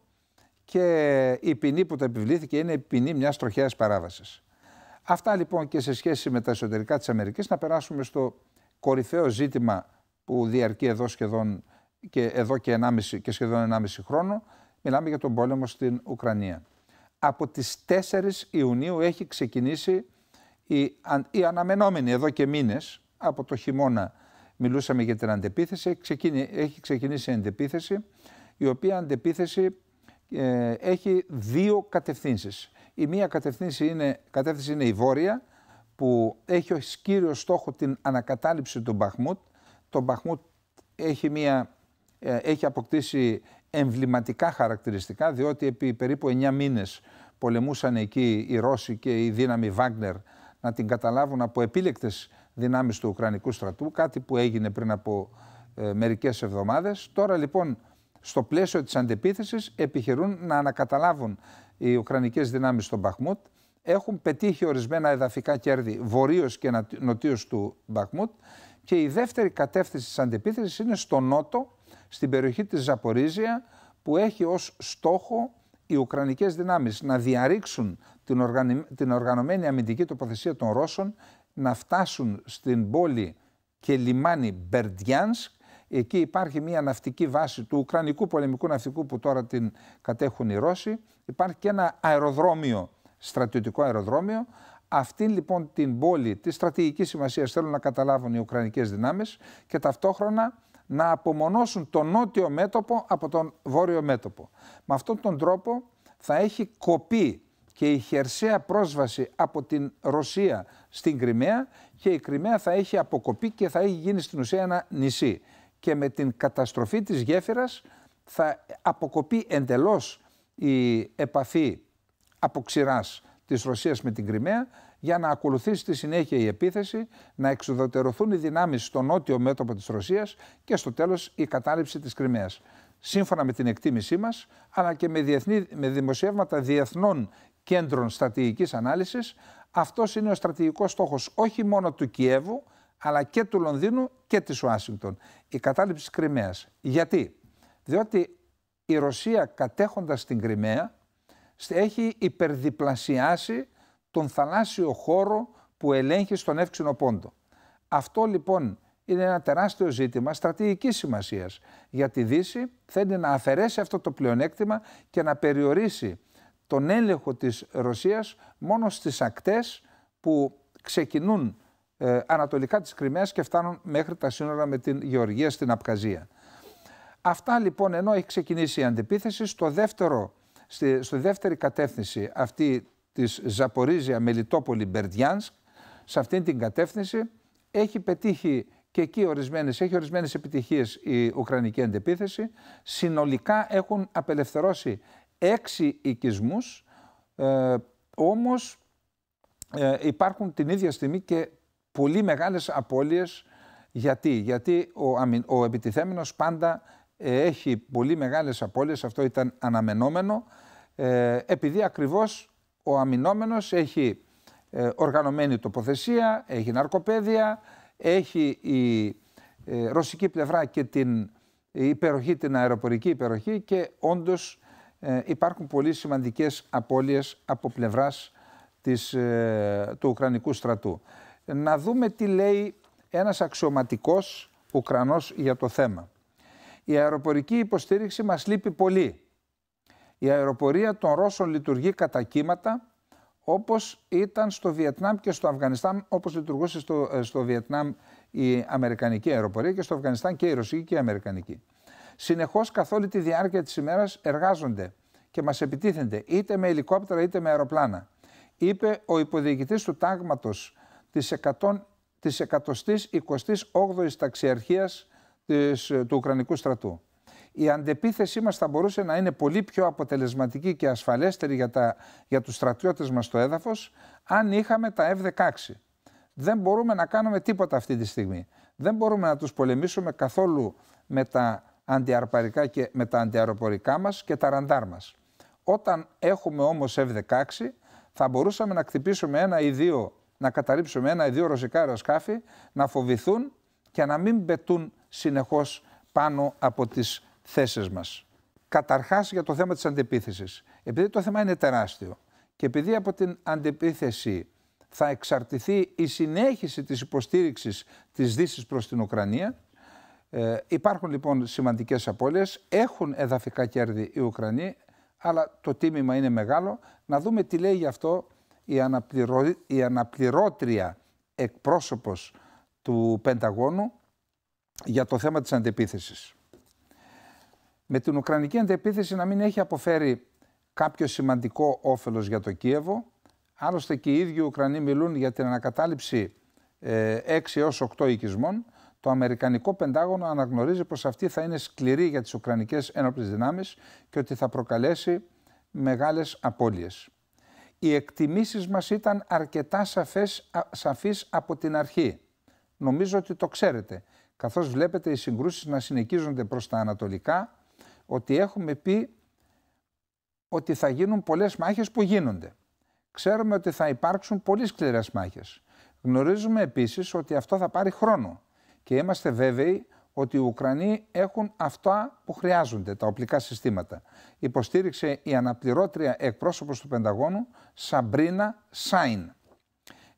και η ποινή που τα επιβλήθηκε είναι η ποινή μιας τροχαία παράβασης. Αυτά λοιπόν και σε σχέση με τα εσωτερικά της Αμερικής. να περάσουμε στο κορυφαίο ζήτημα που διαρκεί εδώ σχεδόν και εδώ και, 1,5, και σχεδόν 1,5 χρόνο. Μιλάμε για τον πόλεμο στην Ουκρανία. Από τις 4 Ιουνίου έχει ξεκινήσει η, η αναμενόμενη εδώ και μήνες, από το χειμώνα μιλούσαμε για την αντεπίθεση, έχει ξεκινήσει η αντεπίθεση, η οποία αντεπίθεση ε, έχει δύο κατευθύνσεις. Η μία κατευθύνση είναι, κατεύθυνση είναι η βόρεια, που έχει ως κύριο στόχο την ανακατάληψη του Μπαχμούτ. Το Μπαχμούτ έχει, μια, ε, έχει αποκτήσει εμβληματικά χαρακτηριστικά, διότι επί περίπου 9 μήνες πολεμούσαν εκεί οι Ρώσοι και η δύναμη Βάγνερ να την καταλάβουν από επίλεκτες δυνάμεις του Ουκρανικού στρατού, κάτι που έγινε πριν από ε, μερικές εβδομάδες. Τώρα λοιπόν στο πλαίσιο της αντεπίθεσης επιχειρούν να ανακαταλάβουν οι Ουκρανικές δυνάμεις στον Μπαχμούτ. Έχουν πετύχει ορισμένα εδαφικά κέρδη βορείως και νοτίως του Μπαχμούτ και η δεύτερη κατεύθυνση της αντεπίθεσης είναι στο νότο, στην περιοχή της Ζαπορίζια, που έχει ως στόχο οι Ουκρανικές δυνάμεις να διαρρήξουν την, την οργανωμένη αμυντική τοποθεσία των Ρώσων, να φτάσουν στην πόλη και λιμάνι Μπερντιάνσκ Εκεί υπάρχει μια ναυτική βάση του Ουκρανικού πολεμικού ναυτικού που τώρα την κατέχουν οι Ρώσοι. Υπάρχει και ένα αεροδρόμιο, στρατιωτικό αεροδρόμιο. Αυτή λοιπόν την πόλη της στρατηγικής σημασίας θέλουν να καταλάβουν οι Ουκρανικές δυνάμεις και ταυτόχρονα να απομονώσουν τον νότιο μέτωπο από τον βόρειο μέτωπο. Με αυτόν τον τρόπο θα έχει κοπεί και η χερσαία πρόσβαση από την Ρωσία στην Κρυμαία και η Κρυμαία θα έχει αποκοπεί και θα έχει γίνει στην ουσία ένα νησί και με την καταστροφή της γέφυρας θα αποκοπεί εντελώς η επαφή αποξηράς της Ρωσίας με την Κρυμαία για να ακολουθήσει στη συνέχεια η επίθεση, να εξουδετερωθούν οι δυνάμεις στο νότιο μέτωπο της Ρωσίας και στο τέλος η κατάληψη της Κρυμαίας. Σύμφωνα με την εκτίμησή μας, αλλά και με, με δημοσιεύματα διεθνών κέντρων στρατηγικής ανάλυσης, αυτός είναι ο στρατηγικός στόχος όχι μόνο του Κιέβου, αλλά και του Λονδίνου και της Ουάσιγκτον. Η κατάληψη της Κρυμαίας. Γιατί? Διότι η Ρωσία κατέχοντας την Κρυμαία έχει υπερδιπλασιάσει τον θαλάσσιο χώρο που ελέγχει στον εύξηνο πόντο. Αυτό λοιπόν είναι ένα τεράστιο ζήτημα στρατηγικής σημασίας γιατί η Δύση θέλει να αφαιρέσει αυτό το πλεονέκτημα και να περιορίσει τον έλεγχο της Ρωσίας μόνο στις ακτές που ξεκινούν ε, ανατολικά της Κρυμαίας και φτάνουν μέχρι τα σύνορα με την Γεωργία στην Απκαζία. Αυτά λοιπόν ενώ έχει ξεκινήσει η αντεπίθεση στο δεύτερο, στη, δεύτερη κατεύθυνση αυτή της Ζαπορίζια Μελιτόπολη Μπερδιάνσκ σε αυτήν την κατεύθυνση έχει πετύχει και εκεί ορισμένες, έχει ορισμένες επιτυχίες η Ουκρανική αντεπίθεση. Συνολικά έχουν απελευθερώσει έξι οικισμούς, ε, όμως ε, υπάρχουν την ίδια στιγμή και πολύ μεγάλες απώλειες. Γιατί, γιατί ο, επιτιθέμενος πάντα ε, έχει πολύ μεγάλες απώλειες, αυτό ήταν αναμενόμενο, ε, επειδή ακριβώς ο αμυνόμενος έχει ε, οργανωμένη τοποθεσία, έχει ναρκοπαίδεια, έχει η ρωσική πλευρά και την υπεροχή, την αεροπορική υπεροχή και όντως υπάρχουν πολύ σημαντικές απώλειες από πλευράς της, του Ουκρανικού στρατού να δούμε τι λέει ένας αξιωματικός Ουκρανός για το θέμα. Η αεροπορική υποστήριξη μας λείπει πολύ. Η αεροπορία των Ρώσων λειτουργεί κατά κύματα, όπως ήταν στο Βιετνάμ και στο Αφγανιστάν, όπως λειτουργούσε στο, ε, στο Βιετνάμ η Αμερικανική αεροπορία και στο Αφγανιστάν και η Ρωσική και η Αμερικανική. Συνεχώς καθ' όλη τη διάρκεια της ημέρας εργάζονται και μας επιτίθενται είτε με ελικόπτερα είτε με αεροπλάνα. Είπε ο υποδιοικητής του τάγματος της, 128ης ταξιαρχίας της, ε, του Ουκρανικού στρατού. Η αντεπίθεσή μας θα μπορούσε να είναι πολύ πιο αποτελεσματική και ασφαλέστερη για, τα, για τους στρατιώτες μας στο έδαφος αν είχαμε τα F-16. Δεν μπορούμε να κάνουμε τίποτα αυτή τη στιγμή. Δεν μπορούμε να τους πολεμήσουμε καθόλου με τα αντιαρπαρικά και με τα αντιαεροπορικά μας και τα ραντάρ μας. Όταν έχουμε όμως F-16 θα μπορούσαμε να χτυπήσουμε ένα ή δύο να καταρρύψουμε ένα ή δύο ρωσικά αεροσκάφη, να φοβηθούν και να μην πετούν συνεχώς πάνω από τις θέσεις μας. Καταρχάς για το θέμα της αντεπίθεσης. Επειδή το θέμα είναι τεράστιο και επειδή από την αντεπίθεση θα εξαρτηθεί η συνέχιση της υποστήριξης της δύσης προς την Ουκρανία, ε, υπάρχουν λοιπόν σημαντικές απώλειες, έχουν εδαφικά κέρδη οι Ουκρανοί, αλλά το τίμημα είναι μεγάλο. Να δούμε τι λέει γι' αυτό η, η αναπληρώτρια εκπρόσωπος του Πενταγώνου για το θέμα της αντεπίθεσης. Με την Ουκρανική αντεπίθεση να μην έχει αποφέρει κάποιο σημαντικό όφελος για το Κίεβο. Άλλωστε και οι ίδιοι Ουκρανοί μιλούν για την ανακατάληψη ε, έξι 6 έως 8 οικισμών. Το Αμερικανικό Πεντάγωνο αναγνωρίζει πως αυτή θα είναι σκληρή για τις Ουκρανικές ένοπλες δυνάμεις και ότι θα προκαλέσει μεγάλες απώλειες οι εκτιμήσεις μας ήταν αρκετά σαφές, σαφείς από την αρχή. Νομίζω ότι το ξέρετε, καθώς βλέπετε οι συγκρούσεις να συνεχίζονται προς τα ανατολικά, ότι έχουμε πει ότι θα γίνουν πολλές μάχες που γίνονται. Ξέρουμε ότι θα υπάρξουν πολύ σκληρές μάχες. Γνωρίζουμε επίσης ότι αυτό θα πάρει χρόνο και είμαστε βέβαιοι ότι οι Ουκρανοί έχουν αυτά που χρειάζονται, τα οπλικά συστήματα. Υποστήριξε η αναπληρώτρια εκπρόσωπος του Πενταγώνου, Σαμπρίνα Σάιν.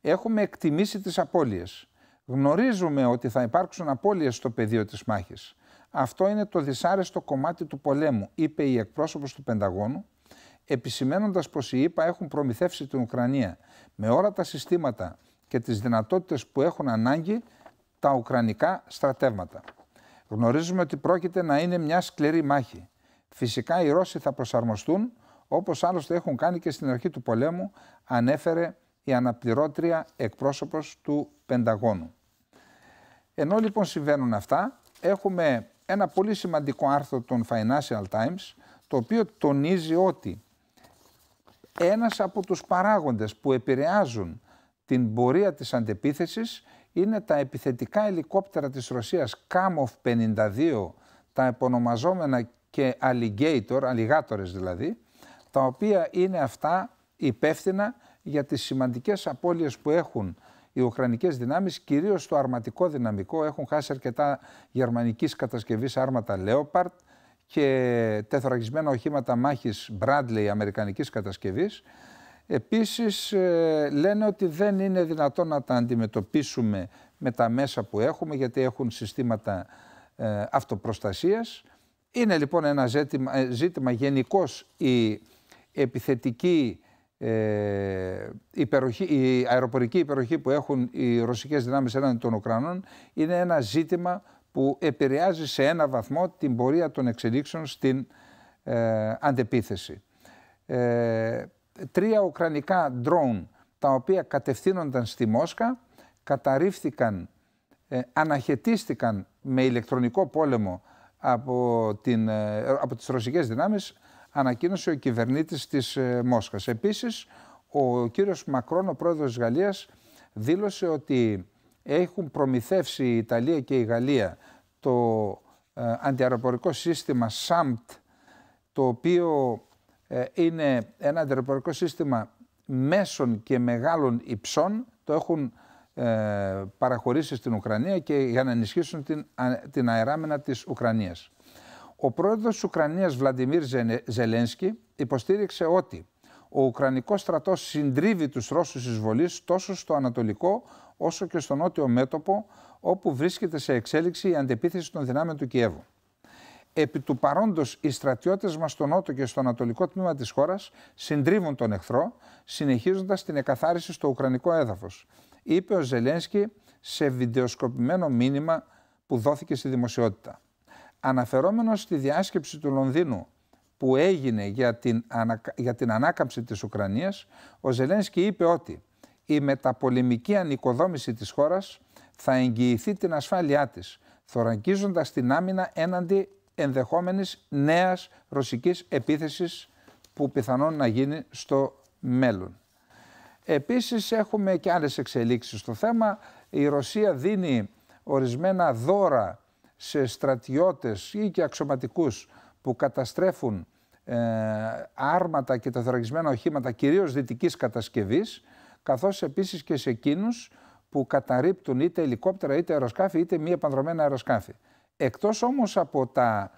Έχουμε εκτιμήσει τις απώλειες. Γνωρίζουμε ότι θα υπάρξουν απώλειες στο πεδίο της μάχης. Αυτό είναι το δυσάρεστο κομμάτι του πολέμου, είπε η εκπρόσωπος του Πενταγώνου, επισημένοντας πως οι ΗΠΑ έχουν προμηθεύσει την Ουκρανία με όλα τα συστήματα και τις δυνατότητες που έχουν ανάγκη τα ουκρανικά στρατεύματα. Γνωρίζουμε ότι πρόκειται να είναι μια σκληρή μάχη. Φυσικά οι Ρώσοι θα προσαρμοστούν, όπως άλλωστε έχουν κάνει και στην αρχή του πολέμου, ανέφερε η αναπληρώτρια εκπρόσωπος του Πενταγώνου. Ενώ λοιπόν συμβαίνουν αυτά, έχουμε ένα πολύ σημαντικό άρθρο των Financial Times, το οποίο τονίζει ότι ένας από τους παράγοντες που επηρεάζουν την πορεία της αντεπίθεσης είναι τα επιθετικά ελικόπτερα της Ρωσίας Κάμοφ 52, τα επωνομαζόμενα και alligator, αλιγάτορες δηλαδή, τα οποία είναι αυτά υπεύθυνα για τις σημαντικές απώλειες που έχουν οι Ουκρανικές δυνάμεις, κυρίως το αρματικό δυναμικό. Έχουν χάσει αρκετά γερμανικής κατασκευής άρματα Leopard και τεθωρακισμένα οχήματα μάχης Bradley αμερικανικής κατασκευής. Επίσης ε, λένε ότι δεν είναι δυνατόν να τα αντιμετωπίσουμε με τα μέσα που έχουμε γιατί έχουν συστήματα ε, αυτοπροστασίας. Είναι λοιπόν ένα ε, ζήτημα, ζήτημα γενικώς η επιθετική η αεροπορική υπεροχή που έχουν οι ρωσικές δυνάμεις έναντι των Ουκρανών είναι ένα ζήτημα που επηρεάζει σε ένα βαθμό την πορεία των εξελίξεων στην ε, αντεπίθεση τρία ουκρανικά ντρόουν τα οποία κατευθύνονταν στη Μόσχα, καταρρίφθηκαν, ε, αναχαιτίστηκαν με ηλεκτρονικό πόλεμο από, την, ε, από τις ρωσικές δυνάμεις, ανακοίνωσε ο κυβερνήτης της ε, Μόσχας. Επίσης, ο κύριος Μακρόν, ο πρόεδρος της Γαλλίας, δήλωσε ότι έχουν προμηθεύσει η Ιταλία και η Γαλλία το ε, αντιαεροπορικό σύστημα SAMT, το οποίο ε, είναι ένα αντιρροπορικό σύστημα μέσων και μεγάλων υψών. Το έχουν ε, παραχωρήσει στην Ουκρανία και για να ενισχύσουν την, την αεράμενα της Ουκρανίας. Ο πρόεδρος της Ουκρανίας Βλαντιμίρ Ζελένσκι υποστήριξε ότι ο Ουκρανικός στρατός συντρίβει τους Ρώσους εισβολείς τόσο στο Ανατολικό όσο και στο Νότιο μέτωπο όπου βρίσκεται σε εξέλιξη η αντεπίθεση των δυνάμεων του Κιέβου. Επί του παρόντος, οι στρατιώτες μας στο νότο και στο ανατολικό τμήμα της χώρας συντρίβουν τον εχθρό, συνεχίζοντας την εκαθάριση στο ουκρανικό έδαφος, είπε ο Ζελένσκι σε βιντεοσκοπημένο μήνυμα που δόθηκε στη δημοσιότητα. Αναφερόμενος στη διάσκεψη του Λονδίνου που έγινε για την, για την ανάκαμψη της Ουκρανίας, ο Ζελένσκι είπε ότι η μεταπολεμική ανοικοδόμηση της χώρας θα εγγυηθεί την ασφάλειά της, θωρακίζοντας την άμυνα έναντι ενδεχόμενης νέας ρωσικής επίθεσης που πιθανόν να γίνει στο μέλλον. Επίσης έχουμε και άλλες εξελίξεις στο θέμα. Η Ρωσία δίνει ορισμένα δώρα σε στρατιώτες ή και αξιωματικούς που καταστρέφουν ε, άρματα και θεραγισμένα οχήματα κυρίως δυτικής κατασκευής, καθώς επίσης και σε εκείνους που καταρρύπτουν είτε ελικόπτερα είτε αεροσκάφη είτε μη επανδρομένα αεροσκάφη. Εκτός όμως από τα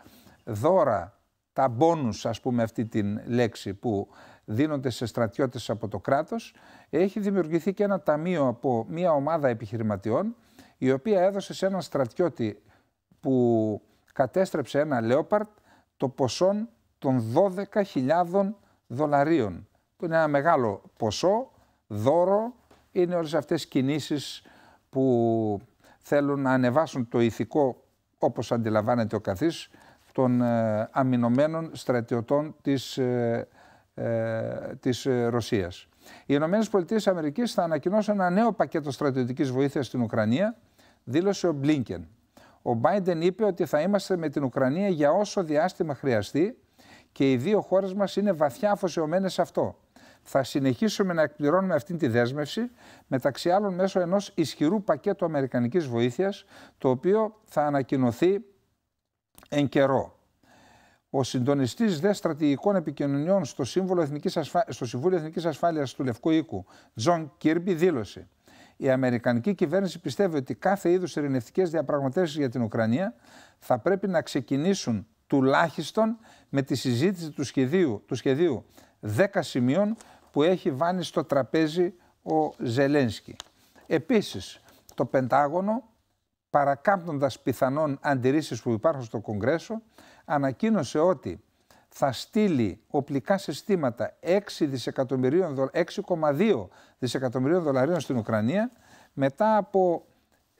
δώρα, τα μπόνους ας πούμε αυτή την λέξη που δίνονται σε στρατιώτες από το κράτος, έχει δημιουργηθεί και ένα ταμείο από μια ομάδα επιχειρηματιών η οποία έδωσε σε έναν στρατιώτη που κατέστρεψε ένα Λέοπαρτ το ποσό των 12.000 δολαρίων που είναι ένα μεγάλο ποσό, δώρο, είναι όλες αυτές οι κινήσεις που θέλουν να ανεβάσουν το ηθικό όπως αντιλαμβάνεται ο καθής, των ε, αμυνωμένων στρατιωτών της, ε, ε, της Ρωσίας. Οι ΗΠΑ θα ανακοινώσουν ένα νέο πακέτο στρατιωτικής βοήθειας στην Ουκρανία, δήλωσε ο Μπλίνκεν. Ο Μπάιντεν είπε ότι θα είμαστε με την Ουκρανία για όσο διάστημα χρειαστεί και οι δύο χώρες μας είναι βαθιά αφοσιωμένες σε αυτό θα συνεχίσουμε να εκπληρώνουμε αυτή τη δέσμευση, μεταξύ άλλων μέσω ενός ισχυρού πακέτου αμερικανικής βοήθειας, το οποίο θα ανακοινωθεί εν καιρό. Ο συντονιστής δε στρατηγικών επικοινωνιών στο, Σύμβολο Εθνικής Ασφα... Συμβούλιο Εθνικής Ασφάλειας του Λευκού Οίκου, Τζον Κίρμπι, δήλωσε. Η Αμερικανική κυβέρνηση πιστεύει ότι κάθε είδους ειρηνευτικές διαπραγματεύσεις για την Ουκρανία θα πρέπει να ξεκινήσουν τουλάχιστον με τη συζήτηση του σχεδίου, του σχεδίου 10 σημείων που έχει βάνει στο τραπέζι ο Ζελένσκι. Επίσης, το Πεντάγωνο, παρακάμπτοντας πιθανόν αντιρρήσεις που υπάρχουν στο Κογκρέσο, ανακοίνωσε ότι θα στείλει οπλικά συστήματα 6,2 δισεκατομμυρίων δολαρίων στην Ουκρανία μετά από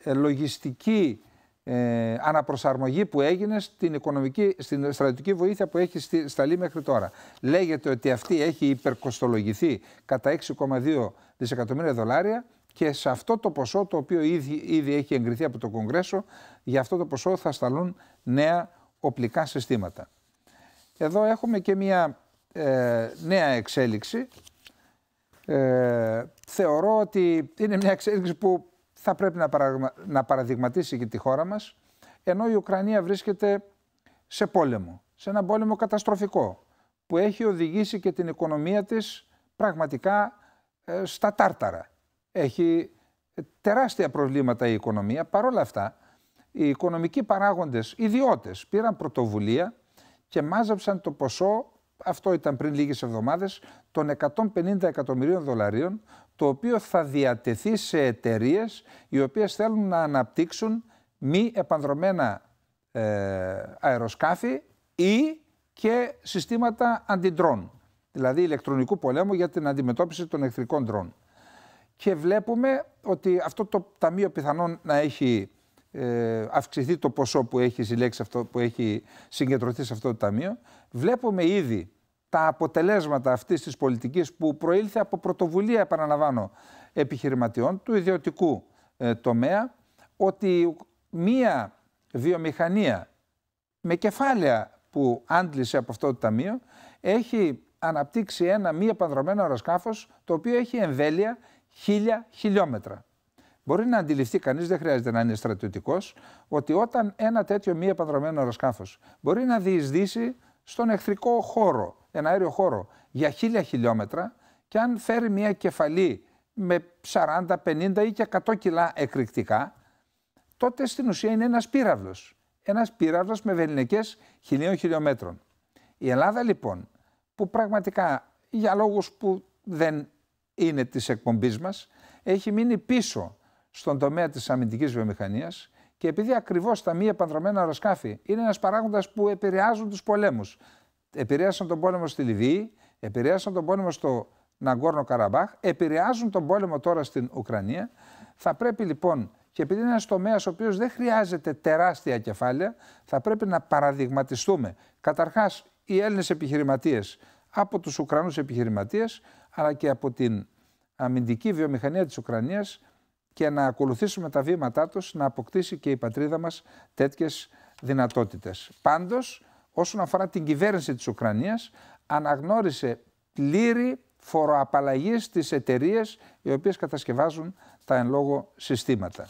ε, λογιστική ε, αναπροσαρμογή που έγινε στην, οικονομική, στην στρατιωτική βοήθεια που έχει σταλεί μέχρι τώρα. Λέγεται ότι αυτή έχει υπερκοστολογηθεί κατά 6,2 δισεκατομμύρια δολάρια και σε αυτό το ποσό το οποίο ήδη, ήδη έχει εγκριθεί από το Κογκρέσο, για αυτό το ποσό θα σταλούν νέα οπλικά συστήματα. Εδώ έχουμε και μια ε, νέα εξέλιξη. Ε, θεωρώ ότι είναι μια εξέλιξη που θα πρέπει να, να παραδειγματίσει και τη χώρα μας, ενώ η Ουκρανία βρίσκεται σε πόλεμο, σε ένα πόλεμο καταστροφικό, που έχει οδηγήσει και την οικονομία της πραγματικά ε, στα τάρταρα. Έχει ε, τεράστια προβλήματα η οικονομία, παρόλα αυτά οι οικονομικοί παράγοντες, ιδιώτες, πήραν πρωτοβουλία και μάζεψαν το ποσό αυτό ήταν πριν λίγες εβδομάδες, των 150 εκατομμυρίων δολαρίων, το οποίο θα διατεθεί σε εταιρείες οι οποίες θέλουν να αναπτύξουν μη επανδρομένα ε, αεροσκάφη ή και συστήματα αντιντρών, δηλαδή ηλεκτρονικού πολέμου για την αντιμετώπιση των εχθρικών ντρών. Και βλέπουμε ότι αυτό το ταμείο πιθανόν να έχει ε, αυξηθεί το ποσό που έχει συλλέξει αυτό, που έχει συγκεντρωθεί σε αυτό το ταμείο. Βλέπουμε ήδη τα αποτελέσματα αυτής της πολιτικής που προήλθε από πρωτοβουλία, επαναλαμβάνω, επιχειρηματιών του ιδιωτικού ε, τομέα, ότι μία βιομηχανία με κεφάλαια που άντλησε από αυτό το ταμείο έχει αναπτύξει ένα μη επανδρομένο αεροσκάφος το οποίο έχει εμβέλεια χίλια χιλιόμετρα. Μπορεί να αντιληφθεί κανείς, δεν χρειάζεται να είναι στρατιωτικός, ότι όταν ένα τέτοιο μη επανδρομένο αεροσκάφος μπορεί να διεισδύσει στον εχθρικό χώρο, ένα αέριο χώρο, για χίλια χιλιόμετρα και αν φέρει μια κεφαλή με 40, 50 ή και 100 κιλά εκρηκτικά, τότε στην ουσία είναι ένας πύραυλος. ένας πύραυλος με βεληνικές χιλίων χιλιόμετρων. Η Ελλάδα λοιπόν, που πραγματικά για λόγους που δεν είναι της εκπομπής μας, έχει μείνει πίσω στον τομέα της αμυντικής βιομηχανίας και επειδή ακριβώς τα μη επανδρομένα αεροσκάφη είναι ένας παράγοντας που επηρεάζουν τους πολέμους. Επηρέασαν τον πόλεμο στη Λιβύη, επηρέασαν τον πόλεμο στο Ναγκόρνο Καραμπάχ, επηρεάζουν τον πόλεμο τώρα στην Ουκρανία. Θα πρέπει λοιπόν, και επειδή είναι ένας τομέας ο οποίος δεν χρειάζεται τεράστια κεφάλαια, θα πρέπει να παραδειγματιστούμε. Καταρχάς, οι Έλληνες επιχειρηματίες από τους Ουκρανούς επιχειρηματίες, αλλά και από την αμυντική βιομηχανία της Ουκρανίας και να ακολουθήσουμε τα βήματά τους να αποκτήσει και η πατρίδα μας τέτοιες δυνατότητες. Πάντως, όσον αφορά την κυβέρνηση της Ουκρανίας, αναγνώρισε πλήρη φοροαπαλλαγή στις εταιρείες οι οποίες κατασκευάζουν τα εν λόγω συστήματα.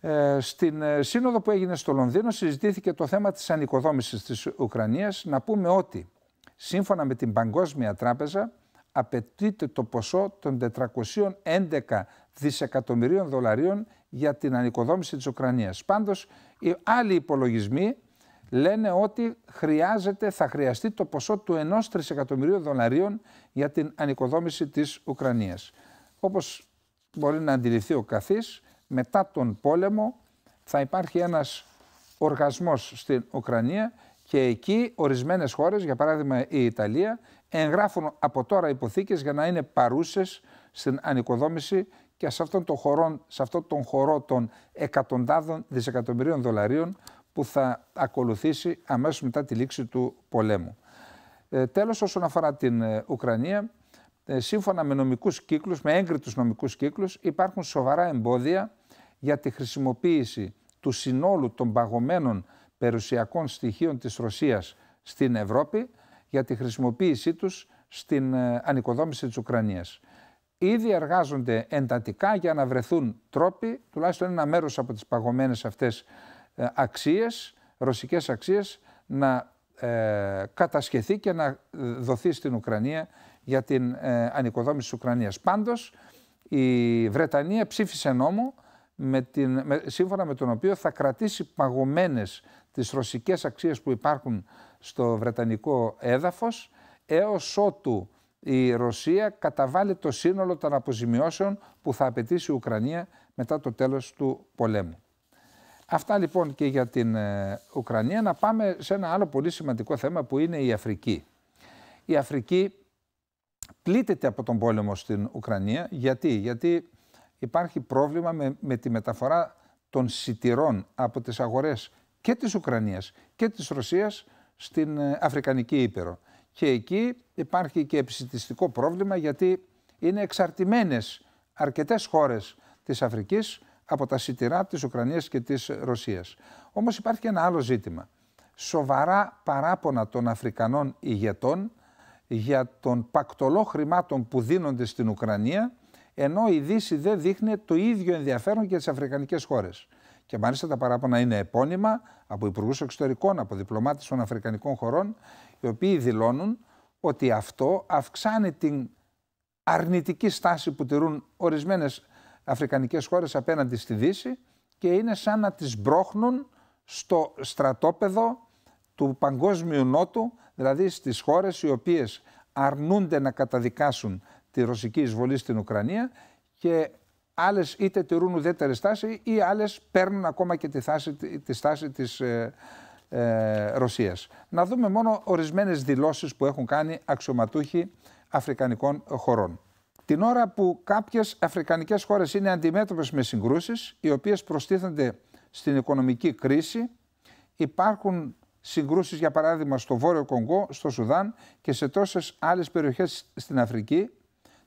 Ε, στην ε, σύνοδο που έγινε στο Λονδίνο συζητήθηκε το θέμα της ανοικοδόμησης της Ουκρανίας. Να πούμε ότι σύμφωνα με την Παγκόσμια Τράπεζα απαιτείται το ποσό των 411 δισεκατομμυρίων δολαρίων για την ανοικοδόμηση της Ουκρανίας. Πάντως, οι άλλοι υπολογισμοί λένε ότι χρειάζεται, θα χρειαστεί το ποσό του 1 τρισεκατομμυρίου δολαρίων για την ανοικοδόμηση της Ουκρανίας. Όπως μπορεί να αντιληφθεί ο καθής, μετά τον πόλεμο θα υπάρχει ένας οργασμός στην Ουκρανία και εκεί ορισμένες χώρες, για παράδειγμα η Ιταλία, εγγράφουν από τώρα υποθήκες για να είναι παρούσες στην ανοικοδόμηση και σε αυτόν τον χώρο, σε αυτόν τον χώρο των εκατοντάδων δισεκατομμυρίων δολαρίων που θα ακολουθήσει αμέσως μετά τη λήξη του πολέμου. Ε, τέλος, όσον αφορά την ε, Ουκρανία, ε, σύμφωνα με νομικούς κύκλους, με έγκριτους νομικούς κύκλους, υπάρχουν σοβαρά εμπόδια για τη χρησιμοποίηση του συνόλου των παγωμένων περιουσιακών στοιχείων της Ρωσίας στην Ευρώπη, για τη χρησιμοποίησή τους στην ε, ανοικοδόμηση της Ουκρανίας. Ήδη εργάζονται εντατικά για να βρεθούν τρόποι, τουλάχιστον ένα μέρος από τις παγωμένες αυτές ε, αξίες, ρωσικές αξίες, να ε, κατασχεθεί και να ε, δοθεί στην Ουκρανία για την ε, ανοικοδόμηση της Ουκρανίας. Πάντως, η Βρετανία ψήφισε νόμο με την, σύμφωνα με τον οποίο θα κρατήσει παγωμένες τις ρωσικές αξίες που υπάρχουν στο Βρετανικό έδαφος έως ότου η Ρωσία καταβάλει το σύνολο των αποζημιώσεων που θα απαιτήσει η Ουκρανία μετά το τέλος του πολέμου. Αυτά λοιπόν και για την ε, Ουκρανία. Να πάμε σε ένα άλλο πολύ σημαντικό θέμα που είναι η Αφρική. Η Αφρική πλήττεται από τον πόλεμο στην Ουκρανία. Γιατί, Γιατί υπάρχει πρόβλημα με, με τη μεταφορά των σιτηρών από τις αγορές και της Ουκρανίας και της Ρωσίας στην ε, Αφρικανική Ήπειρο. Και εκεί υπάρχει και επιστημιστικό πρόβλημα γιατί είναι εξαρτημένες αρκετές χώρες της Αφρικής από τα σιτηρά της Ουκρανίας και της Ρωσίας. Όμως υπάρχει και ένα άλλο ζήτημα. Σοβαρά παράπονα των Αφρικανών ηγετών για τον πακτολό χρημάτων που δίνονται στην Ουκρανία ενώ η Δύση δεν δείχνει το ίδιο ενδιαφέρον και τις αφρικανικές χώρες. Και μάλιστα τα παράπονα είναι επώνυμα από υπουργούς εξωτερικών, από διπλωμάτες των Αφρικανικών χωρών, οι οποίοι δηλώνουν ότι αυτό αυξάνει την αρνητική στάση που τηρούν ορισμένες αφρικανικές χώρες απέναντι στη Δύση και είναι σαν να τις μπρόχνουν στο στρατόπεδο του παγκόσμιου νότου, δηλαδή στις χώρες οι οποίες αρνούνται να καταδικάσουν τη ρωσική εισβολή στην Ουκρανία και Άλλες είτε τηρούν ουδέτερη στάση ή άλλες παίρνουν ακόμα και τη, θάση, τη στάση της ε, ε, Ρωσίας. Να δούμε μόνο ορισμένες δηλώσεις που έχουν κάνει αξιωματούχοι αφρικανικών χωρών. Την ώρα που κάποιες αφρικανικές χώρες είναι αντιμέτωπες με συγκρούσεις, οι οποίες προστίθενται στην οικονομική κρίση, υπάρχουν συγκρούσεις, για παράδειγμα, στο Βόρειο Κονγκό, στο Σουδάν και σε τόσες άλλες περιοχές στην Αφρική.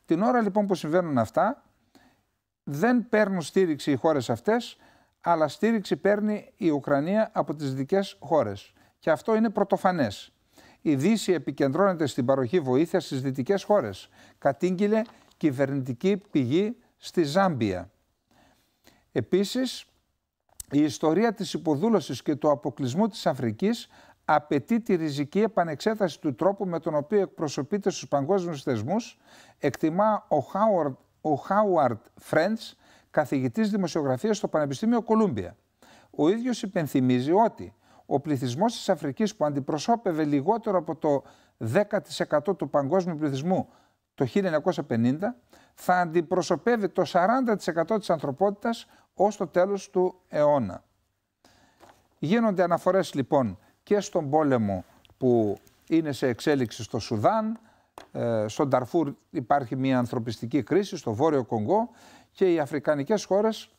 Την ώρα λοιπόν που συμβαίνουν αυτά, δεν παίρνουν στήριξη οι χώρες αυτές, αλλά στήριξη παίρνει η Ουκρανία από τις δυτικές χώρες. Και αυτό είναι πρωτοφανές. Η Δύση επικεντρώνεται στην παροχή βοήθειας στις δυτικές χώρες. Κατήγγειλε κυβερνητική πηγή στη Ζάμπια. Επίσης, η ιστορία της υποδούλωσης και του αποκλεισμού της Αφρικής απαιτεί τη ριζική επανεξέταση του τρόπου με τον οποίο εκπροσωπείται στους παγκόσμιους θεσμούς, εκτιμά ο Χάουαρντ ο Χάουαρτ Φρέντς, καθηγητής δημοσιογραφίας στο Πανεπιστήμιο Κολούμπια. Ο ίδιος υπενθυμίζει ότι ο πληθυσμός της Αφρικής που αντιπροσώπευε λιγότερο από το 10% του παγκόσμιου πληθυσμού το 1950 θα αντιπροσωπεύει το 40% της ανθρωπότητας ως το τέλος του αιώνα. Γίνονται αναφορές λοιπόν και στον πόλεμο που είναι σε εξέλιξη στο Σουδάν, ε, στον Ταρφούρ υπάρχει μια ανθρωπιστική κρίση, στο Βόρειο Κονγκό και οι αφρικανικές χώρες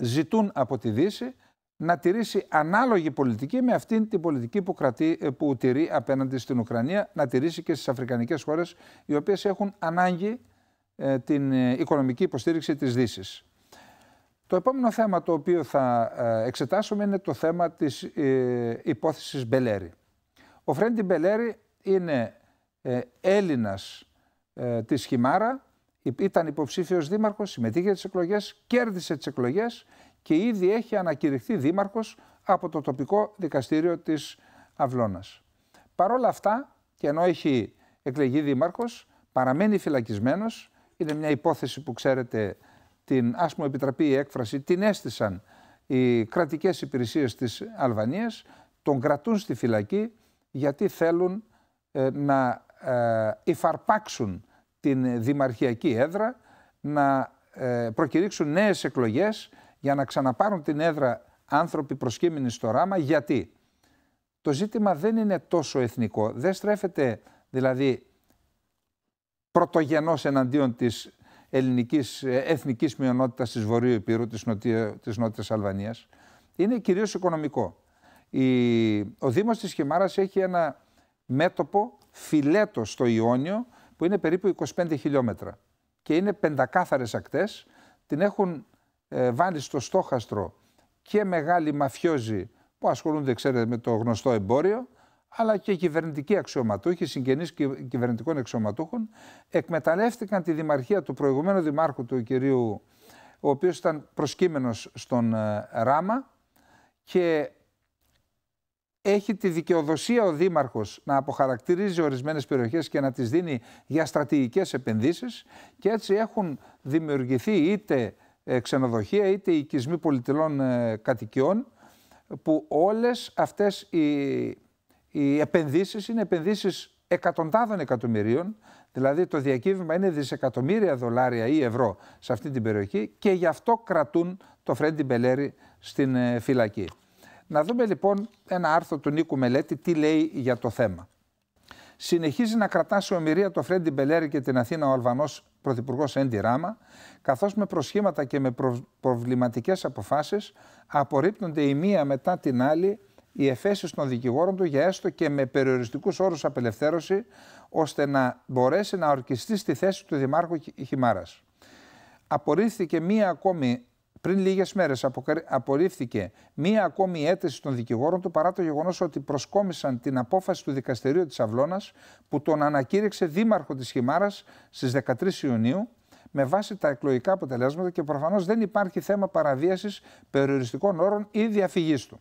ζητούν από τη Δύση να τηρήσει ανάλογη πολιτική με αυτήν την πολιτική που, κρατεί, ε, που τηρεί απέναντι στην Ουκρανία, να τηρήσει και στις αφρικανικές χώρες οι οποίες έχουν ανάγκη ε, την οικονομική υποστήριξη της Δύσης. Το επόμενο θέμα το οποίο θα εξετάσουμε είναι το θέμα της υπόθεσης Μπελέρη. Ο Φρέντι Μπελέρη είναι ε, Έλληνας ε, της Χιμάρα, ήταν υποψήφιος δήμαρχος, συμμετείχε τις εκλογές, κέρδισε τις εκλογές και ήδη έχει ανακηρυχθεί δήμαρχος από το τοπικό δικαστήριο της Αυλώνας. Παρ' αυτά, και ενώ έχει εκλεγεί δήμαρχος, παραμένει φυλακισμένος, είναι μια υπόθεση που ξέρετε, την, άσμο μου επιτραπεί η έκφραση, την έστησαν οι κρατικές υπηρεσίες της Αλβανίας, τον κρατούν στη φυλακή γιατί θέλουν ε, να ε, υφαρπάξουν την δημαρχιακή έδρα, να ε, προκηρύξουν νέες εκλογές για να ξαναπάρουν την έδρα άνθρωποι προσκύμινοι στο ράμα. Γιατί το ζήτημα δεν είναι τόσο εθνικό, δεν στρέφεται δηλαδή πρωτογενός εναντίον της ελληνικής ε, εθνικής μειονότητας της Βορείου Υπήρου, της, νοτιο, της Νότιας Αλβανίας. Είναι κυρίως οικονομικό. Η, ο Δήμος της Χιμάρας έχει ένα μέτωπο φιλέτος στο Ιόνιο που είναι περίπου 25 χιλιόμετρα και είναι πεντακάθαρες ακτές. Την έχουν ε, βάλει στο στόχαστρο και μεγάλοι μαφιόζοι που ασχολούνται, ξέρετε, με το γνωστό εμπόριο, αλλά και κυβερνητικοί αξιωματούχοι, συγγενείς κυβερνητικών αξιωματούχων, εκμεταλλεύτηκαν τη δημαρχία του προηγουμένου δημάρχου του κυρίου, ο οποίος ήταν προσκύμενος στον ε, Ράμα και έχει τη δικαιοδοσία ο Δήμαρχος να αποχαρακτηρίζει ορισμένες περιοχές και να τις δίνει για στρατηγικές επενδύσεις. Και έτσι έχουν δημιουργηθεί είτε ε, ξενοδοχεία είτε οικισμοί πολιτιλών ε, κατοικιών που όλες αυτές οι, οι επενδύσεις είναι επενδύσεις εκατοντάδων εκατομμυρίων, δηλαδή το διακύβημα είναι δισεκατομμύρια δολάρια ή ευρώ σε αυτή την περιοχή και γι' αυτό κρατούν το Φρέντι Μπελέρι στην ε, φυλακή. Να δούμε λοιπόν ένα άρθρο του Νίκου Μελέτη τι λέει για το θέμα. Συνεχίζει να κρατά σε ομοιρία το Φρέντι Μπελέρη και την Αθήνα ο Αλβανός Πρωθυπουργός Έντι Ράμα, καθώς με προσχήματα και με προβληματικές αποφάσεις απορρίπτονται η μία μετά την άλλη οι εφέσεις των δικηγόρων του για έστω και με περιοριστικούς όρους απελευθέρωση, ώστε να μπορέσει να ορκιστεί στη θέση του Δημάρχου Χιμάρας. Απορρίφθηκε μία ακόμη πριν λίγες μέρες απορρίφθηκε μία ακόμη αίτηση των δικηγόρων του παρά το γεγονός ότι προσκόμισαν την απόφαση του Δικαστηρίου της Αυλώνας που τον ανακήρυξε δήμαρχο της Χιμάρας στις 13 Ιουνίου με βάση τα εκλογικά αποτελέσματα και προφανώς δεν υπάρχει θέμα παραβίασης περιοριστικών όρων ή διαφυγής του.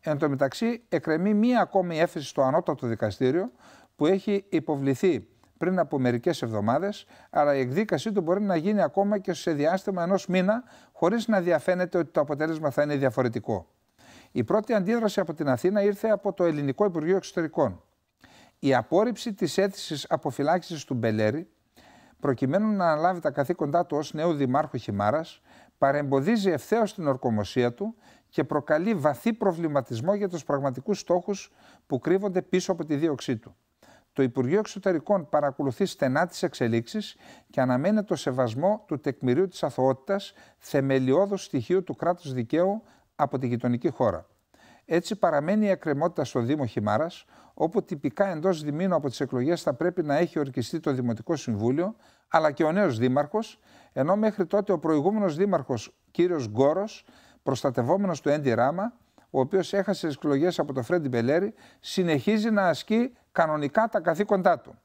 Εν τω μεταξύ, εκκρεμεί μία ακόμη έφεση στο ανώτατο δικαστήριο που έχει υποβληθεί πριν από μερικές εβδομάδες, αλλά η εκδίκασή του μπορεί να γίνει ακόμα και σε διάστημα ενός μήνα, χωρίς να διαφαίνεται ότι το αποτέλεσμα θα είναι διαφορετικό. Η πρώτη αντίδραση από την Αθήνα ήρθε από το Ελληνικό Υπουργείο Εξωτερικών. Η απόρριψη της αίτησης αποφυλάξης του Μπελέρη, προκειμένου να αναλάβει τα καθήκοντά του ως νέου Δημάρχου Χιμάρας, παρεμποδίζει ευθέως την ορκομοσία του και προκαλεί βαθύ προβληματισμό για τους πραγματικούς στόχους που κρύβονται πίσω από τη δίωξή του. Το Υπουργείο Εξωτερικών παρακολουθεί στενά τις εξελίξεις και αναμένει το σεβασμό του τεκμηρίου της αθωότητας, θεμελιώδους στοιχείου του κράτους δικαίου από τη γειτονική χώρα. Έτσι, παραμένει η ακρεμότητα στο Δήμο Χιμάρας, όπου τυπικά εντός διμήνου από τις εκλογές θα πρέπει να έχει ορκιστεί το Δημοτικό Συμβούλιο, αλλά και ο νέος Δήμαρχος, ενώ μέχρι τότε ο προηγούμενος Δήμαρχος, κ. Γκόρος, προστατευόμενος του Έντι Ράμα, ο οποίος έχασε τις εκλογές από τον Φρέντι Μπελέρη, συνεχίζει να ασκεί κανονικά τα καθήκοντά του.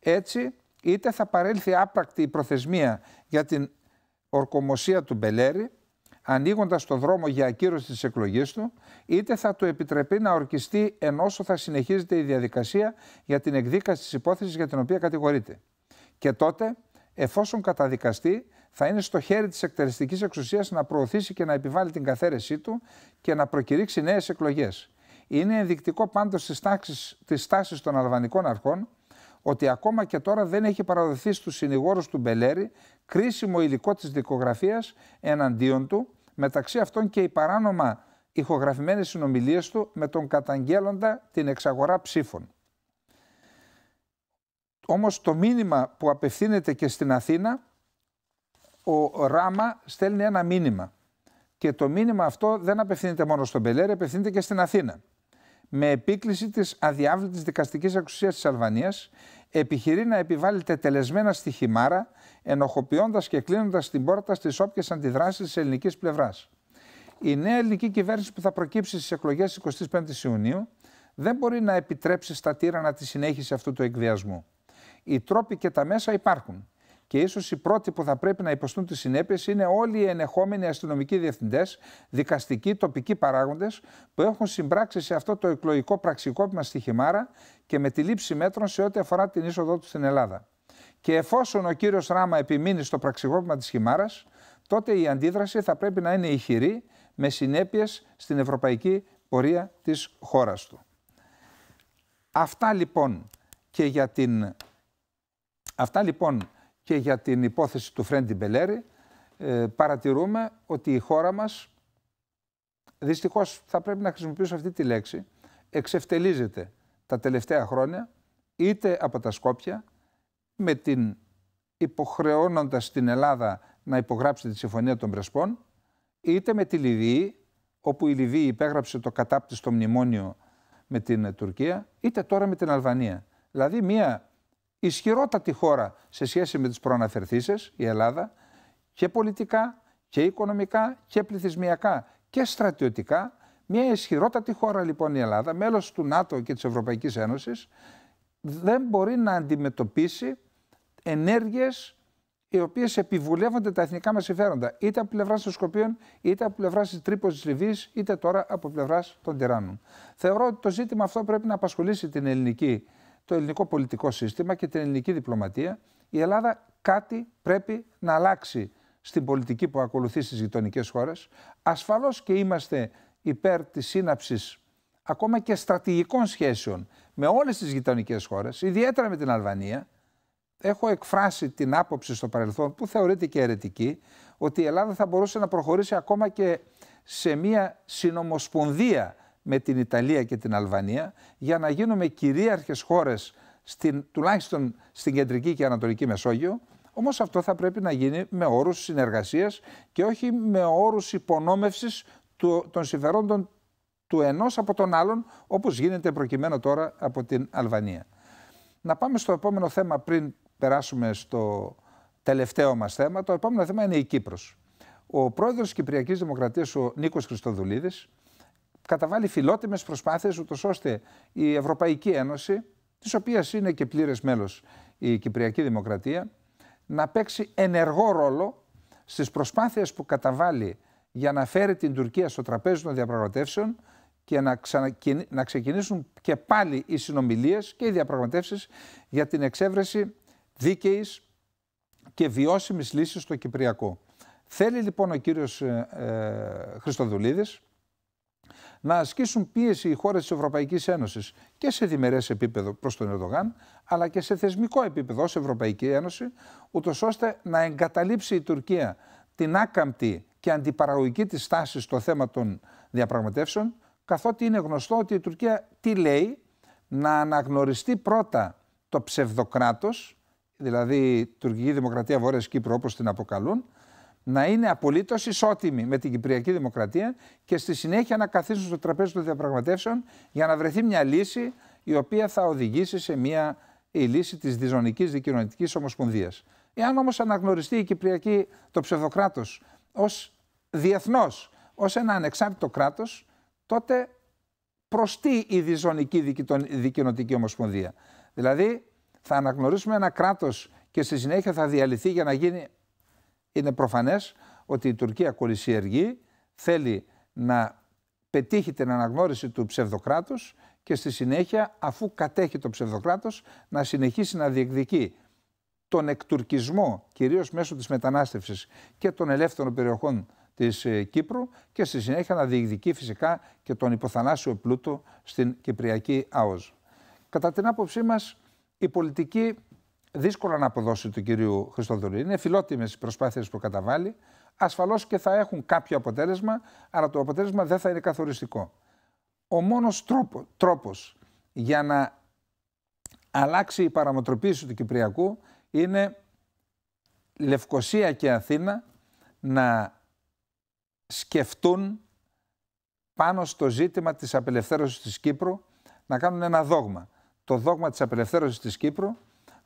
Έτσι, είτε θα παρέλθει άπρακτη η προθεσμία για την ορκομοσία του Μπελέρη, ανοίγοντας το δρόμο για ακύρωση της εκλογής του, είτε θα του επιτρεπεί να ορκιστεί όσο θα συνεχίζεται η διαδικασία για την εκδίκαση της υπόθεσης για την οποία κατηγορείται. Και τότε, εφόσον καταδικαστεί, θα είναι στο χέρι της εκτελεστικής εξουσίας να προωθήσει και να επιβάλλει την καθαίρεσή του και να προκηρύξει νέες εκλογές. Είναι ενδεικτικό πάντως της, τάξης, της τάσης των αλβανικών αρχών ότι ακόμα και τώρα δεν έχει παραδοθεί στους συνηγόρους του Μπελέρη κρίσιμο υλικό της δικογραφίας εναντίον του, μεταξύ αυτών και οι παράνομα ηχογραφημένες συνομιλίες του με τον καταγγέλλοντα την εξαγορά ψήφων. Όμως το μήνυμα που απευθύνεται και στην Αθήνα, ο Ράμα στέλνει ένα μήνυμα. Και το μήνυμα αυτό δεν απευθύνεται μόνο στον Μπελέρη, απευθύνεται και στην Αθήνα με επίκληση της αδιάβλητης δικαστικής εξουσίας της Αλβανίας, επιχειρεί να επιβάλλει τελεσμένα στη χυμάρα, ενοχοποιώντας και κλείνοντας την πόρτα στις όποιες αντιδράσεις της ελληνικής πλευράς. Η νέα ελληνική κυβέρνηση που θα προκύψει στις εκλογές 25 Ιουνίου δεν μπορεί να επιτρέψει στα τύρανα τη συνέχιση αυτού του εκβιασμού. Οι τρόποι και τα μέσα υπάρχουν και ίσως οι πρώτοι που θα πρέπει να υποστούν τις συνέπειες είναι όλοι οι ενεχόμενοι αστυνομικοί διευθυντές, δικαστικοί, τοπικοί παράγοντες που έχουν συμπράξει σε αυτό το εκλογικό πραξικόπημα στη Χιμάρα και με τη λήψη μέτρων σε ό,τι αφορά την είσοδό τους στην Ελλάδα. Και εφόσον ο κύριος Ράμα επιμείνει στο πραξικόπημα της Χιμάρας, τότε η αντίδραση θα πρέπει να είναι ηχηρή με συνέπειες στην ευρωπαϊκή πορεία της χώρας του. Αυτά λοιπόν και για την. Αυτά λοιπόν και για την υπόθεση του Φρέντι Μπελέρη ε, παρατηρούμε ότι η χώρα μας δυστυχώς θα πρέπει να χρησιμοποιήσω αυτή τη λέξη εξευτελίζεται τα τελευταία χρόνια είτε από τα Σκόπια με την υποχρεώνοντας την Ελλάδα να υπογράψει τη Συμφωνία των Πρεσπών είτε με τη Λιβύη όπου η Λιβύη υπέγραψε το κατάπτυστο μνημόνιο με την Τουρκία είτε τώρα με την Αλβανία. Δηλαδή μια ισχυρότατη χώρα σε σχέση με τις προαναφερθήσεις, η Ελλάδα, και πολιτικά και οικονομικά και πληθυσμιακά και στρατιωτικά. Μια ισχυρότατη χώρα λοιπόν η Ελλάδα, μέλος του ΝΑΤΟ και της Ευρωπαϊκής Ένωσης, δεν μπορεί να αντιμετωπίσει ενέργειες οι οποίες επιβουλεύονται τα εθνικά μας συμφέροντα, είτε από πλευράς των Σκοπίων, είτε από πλευράς της Τρίπος της Λιβύης, είτε τώρα από πλευράς των Τυράννων. Θεωρώ ότι το ζήτημα αυτό πρέπει να απασχολήσει την ελληνική το ελληνικό πολιτικό σύστημα και την ελληνική διπλωματία, η Ελλάδα κάτι πρέπει να αλλάξει στην πολιτική που ακολουθεί στις γειτονικές χώρες. Ασφαλώς και είμαστε υπέρ της σύναψης ακόμα και στρατηγικών σχέσεων με όλες τις γειτονικές χώρες, ιδιαίτερα με την Αλβανία. Έχω εκφράσει την άποψη στο παρελθόν που θεωρείται και αιρετική ότι η Ελλάδα θα μπορούσε να προχωρήσει ακόμα και σε μια συνομοσπονδία με την Ιταλία και την Αλβανία για να γίνουμε κυρίαρχες χώρες στην, τουλάχιστον στην κεντρική και ανατολική Μεσόγειο όμως αυτό θα πρέπει να γίνει με όρους συνεργασίας και όχι με όρους υπονόμευσης του, των συμφερόντων του ενός από τον άλλον όπως γίνεται προκειμένου τώρα από την Αλβανία. Να πάμε στο επόμενο θέμα πριν περάσουμε στο τελευταίο μας θέμα. Το επόμενο θέμα είναι η Κύπρος. Ο πρόεδρος της Κυπριακής Δημοκρατίας, ο Νίκος Χριστοδουλίδης, καταβάλει φιλότιμες προσπάθειες ούτως ώστε η Ευρωπαϊκή Ένωση, της οποίας είναι και πλήρες μέλος η Κυπριακή Δημοκρατία, να παίξει ενεργό ρόλο στις προσπάθειες που καταβάλει για να φέρει την Τουρκία στο τραπέζι των διαπραγματεύσεων και να, ξεκινήσουν και πάλι οι συνομιλίες και οι διαπραγματεύσεις για την εξέβρεση δίκαιης και βιώσιμης λύσης στο Κυπριακό. Θέλει λοιπόν ο κύριος ε, ε Χριστοδουλίδης να ασκήσουν πίεση οι χώρες της Ευρωπαϊκής Ένωσης και σε διμερές επίπεδο προς τον Ερντογάν, αλλά και σε θεσμικό επίπεδο ως Ευρωπαϊκή Ένωση, ούτως ώστε να εγκαταλείψει η Τουρκία την άκαμπτη και αντιπαραγωγική της στάση στο θέμα των διαπραγματεύσεων, καθότι είναι γνωστό ότι η Τουρκία τι λέει, να αναγνωριστεί πρώτα το ψευδοκράτος, δηλαδή η Τουρκική Δημοκρατία Βόρειας Κύπρου όπως την αποκαλούν, να είναι απολύτως ισότιμοι με την Κυπριακή Δημοκρατία και στη συνέχεια να καθίσουν στο τραπέζι των διαπραγματεύσεων για να βρεθεί μια λύση η οποία θα οδηγήσει σε μια η λύση της διζωνικής δικοινωνικής ομοσπονδίας. Εάν όμως αναγνωριστεί η Κυπριακή το ψευδοκράτος ως διεθνώς, ως ένα ανεξάρτητο κράτος, τότε προ τι η διζωνική δικοινοτική ομοσπονδία. Δηλαδή θα αναγνωρίσουμε ένα κράτος και στη συνέχεια θα διαλυθεί για να γίνει είναι προφανές ότι η Τουρκία κολυσιεργεί, θέλει να πετύχει την αναγνώριση του ψευδοκράτους και στη συνέχεια αφού κατέχει το ψευδοκράτος να συνεχίσει να διεκδικεί τον εκτουρκισμό κυρίως μέσω της μετανάστευσης και των ελεύθερων περιοχών της ε, Κύπρου και στη συνέχεια να διεκδικεί φυσικά και τον υποθανάσιο πλούτο στην Κυπριακή ΑΟΖ. Κατά την άποψή μας η πολιτική δύσκολο να αποδώσει του κυρίου Χριστοδουλή. Είναι φιλότιμες οι προσπάθειες που καταβάλει. Ασφαλώς και θα έχουν κάποιο αποτέλεσμα, αλλά το αποτέλεσμα δεν θα είναι καθοριστικό. Ο μόνος τρόπο τρόπος για να αλλάξει η παραμοτροποίηση του Κυπριακού είναι Λευκοσία και Αθήνα να σκεφτούν πάνω στο ζήτημα της απελευθέρωσης της Κύπρου να κάνουν ένα δόγμα. Το δόγμα της απελευθέρωσης της Κύπρου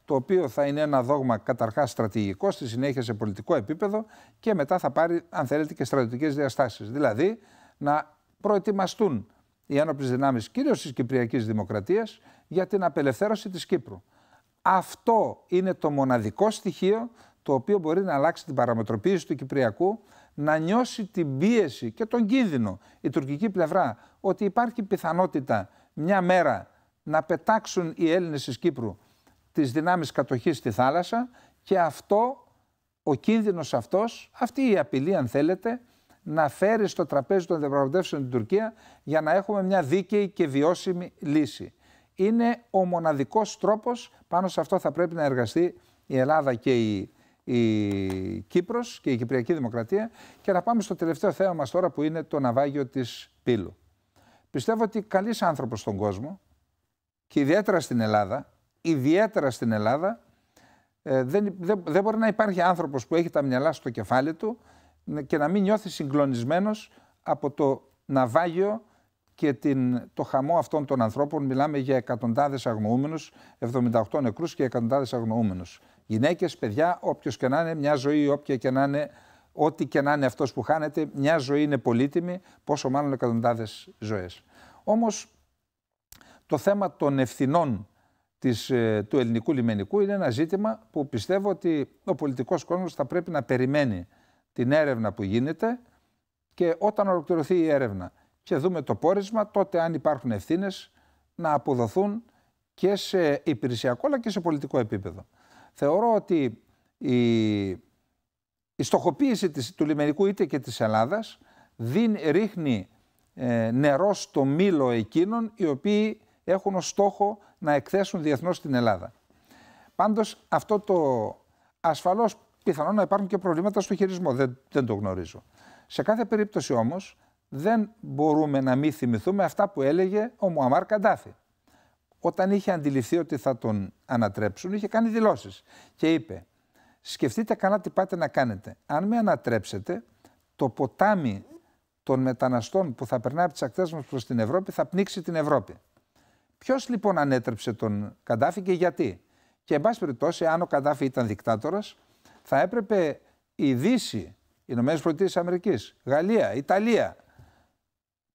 το οποίο θα είναι ένα δόγμα καταρχάς στρατηγικό, στη συνέχεια σε πολιτικό επίπεδο και μετά θα πάρει, αν θέλετε, και στρατιωτικές διαστάσεις. Δηλαδή, να προετοιμαστούν οι ένοπλες δυνάμεις κυρίως της Κυπριακής Δημοκρατίας για την απελευθέρωση της Κύπρου. Αυτό είναι το μοναδικό στοιχείο το οποίο μπορεί να αλλάξει την παραμετροποίηση του Κυπριακού, να νιώσει την πίεση και τον κίνδυνο η τουρκική πλευρά ότι υπάρχει πιθανότητα μια μέρα να πετάξουν οι Έλληνες της Κύπρου τις δυνάμεις κατοχής στη θάλασσα και αυτό, ο κίνδυνος αυτός, αυτή η απειλή αν θέλετε, να φέρει στο τραπέζι των διαπραγματεύσεων την Τουρκία για να έχουμε μια δίκαιη και βιώσιμη λύση. Είναι ο μοναδικός τρόπος, πάνω σε αυτό θα πρέπει να εργαστεί η Ελλάδα και η, η Κύπρος και η Κυπριακή Δημοκρατία και να πάμε στο τελευταίο θέμα μας τώρα που είναι το ναυάγιο της Πύλου. Πιστεύω ότι καλής άνθρωπος στον κόσμο και ιδιαίτερα στην Ελλάδα ιδιαίτερα στην Ελλάδα, ε, δεν, δεν, δεν μπορεί να υπάρχει άνθρωπος που έχει τα μυαλά στο κεφάλι του και να μην νιώθει συγκλονισμένος από το ναυάγιο και την, το χαμό αυτών των ανθρώπων. Μιλάμε για εκατοντάδες αγνοούμενους, 78 νεκρούς και εκατοντάδες αγνοούμενους. Γυναίκες, παιδιά, όποιος και να είναι, μια ζωή, όποια και να είναι, ό,τι και να είναι αυτός που χάνεται, μια ζωή είναι πολύτιμη, πόσο μάλλον εκατοντάδες ζωές. Όμως το θέμα των ευθυνών της, ε, του ελληνικού λιμενικού είναι ένα ζήτημα που πιστεύω ότι ο πολιτικός κόσμος θα πρέπει να περιμένει την έρευνα που γίνεται και όταν ολοκληρωθεί η έρευνα και δούμε το πόρισμα, τότε αν υπάρχουν ευθύνες να αποδοθούν και σε υπηρεσιακό αλλά και σε πολιτικό επίπεδο. Θεωρώ ότι η, στοχοποίηση της, του λιμενικού είτε και της Ελλάδας δίν, ρίχνει ε, νερό στο μήλο εκείνων οι οποίοι έχουν ως στόχο να εκθέσουν διεθνώς την Ελλάδα. Πάντως αυτό το ασφαλώς πιθανόν να υπάρχουν και προβλήματα στο χειρισμό, δεν, το γνωρίζω. Σε κάθε περίπτωση όμως δεν μπορούμε να μην θυμηθούμε αυτά που έλεγε ο Μουαμάρ Καντάφη. Όταν είχε αντιληφθεί ότι θα τον ανατρέψουν, είχε κάνει δηλώσεις και είπε «Σκεφτείτε καλά τι πάτε να κάνετε. Αν με ανατρέψετε, το ποτάμι των μεταναστών που θα περνάει από τις ακτές μας προς την Ευρώπη θα πνίξει την Ευρώπη». Ποιος λοιπόν ανέτρεψε τον Καντάφη και γιατί. Και εν πάση περιπτώσει, αν ο Καντάφη ήταν δικτάτορας, θα έπρεπε η Δύση, οι Ηνωμένες Πολιτείες Αμερικής, Γαλλία, Ιταλία,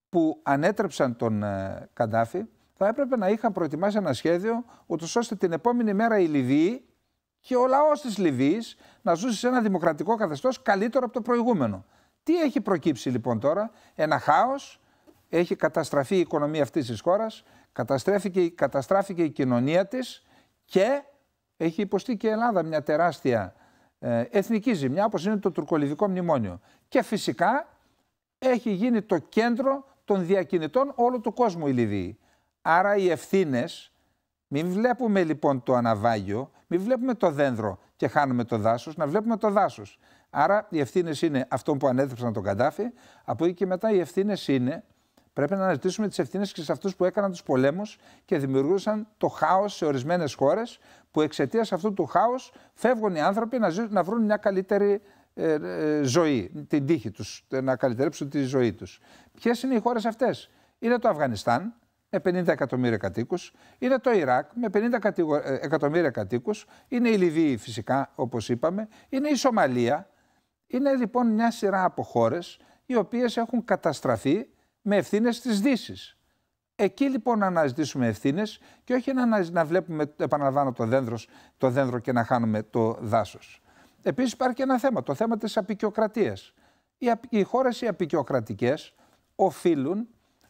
που ανέτρεψαν τον ε, Καντάφη, θα έπρεπε να είχαν προετοιμάσει ένα σχέδιο, ούτως ώστε την επόμενη μέρα η Λιβύη και ο λαός της Λιβύης να ζούσε σε ένα δημοκρατικό καθεστώς καλύτερο από το προηγούμενο. Τι έχει προκύψει λοιπόν τώρα, ένα χάος, έχει καταστραφεί η οικονομία αυτής της χώρας, Καταστράφηκε, η κοινωνία της και έχει υποστεί και η Ελλάδα μια τεράστια ε, εθνική ζημιά όπως είναι το τουρκολιβικό μνημόνιο. Και φυσικά έχει γίνει το κέντρο των διακινητών όλου του κόσμου η Λιβύη. Άρα οι ευθύνες, μην βλέπουμε λοιπόν το αναβάγιο, μην βλέπουμε το δέντρο και χάνουμε το δάσος, να βλέπουμε το δάσος. Άρα οι ευθύνες είναι αυτό που ανέδειξαν τον Καντάφη, από εκεί και μετά οι ευθύνες είναι Πρέπει να αναζητήσουμε τις ευθύνες και σε αυτούς που έκαναν τους πολέμους και δημιουργούσαν το χάος σε ορισμένες χώρες, που εξαιτίας αυτού του χάους φεύγουν οι άνθρωποι να, να βρουν μια καλύτερη ε, ε, ζωή, την τύχη τους, ε, να καλυτερέψουν τη ζωή τους. Ποιες είναι οι χώρες αυτές, Είναι το Αφγανιστάν με 50 εκατομμύρια κατοίκους, είναι το Ιράκ με 50 ε, εκατομμύρια κατοίκους, είναι η Λιβύη φυσικά, όπως είπαμε, είναι η Σομαλία. Είναι λοιπόν μια σειρά από χώρες οι οποίες έχουν καταστραφεί με ευθύνες της Δύσης. Εκεί λοιπόν να αναζητήσουμε ευθύνες και όχι να, να βλέπουμε, επαναλαμβάνω, το δέντρο, το δέντρο και να χάνουμε το δάσος. Επίσης υπάρχει και ένα θέμα, το θέμα της απεικιοκρατίας. Οι, οι χώρες οι απεικιοκρατικές οφείλουν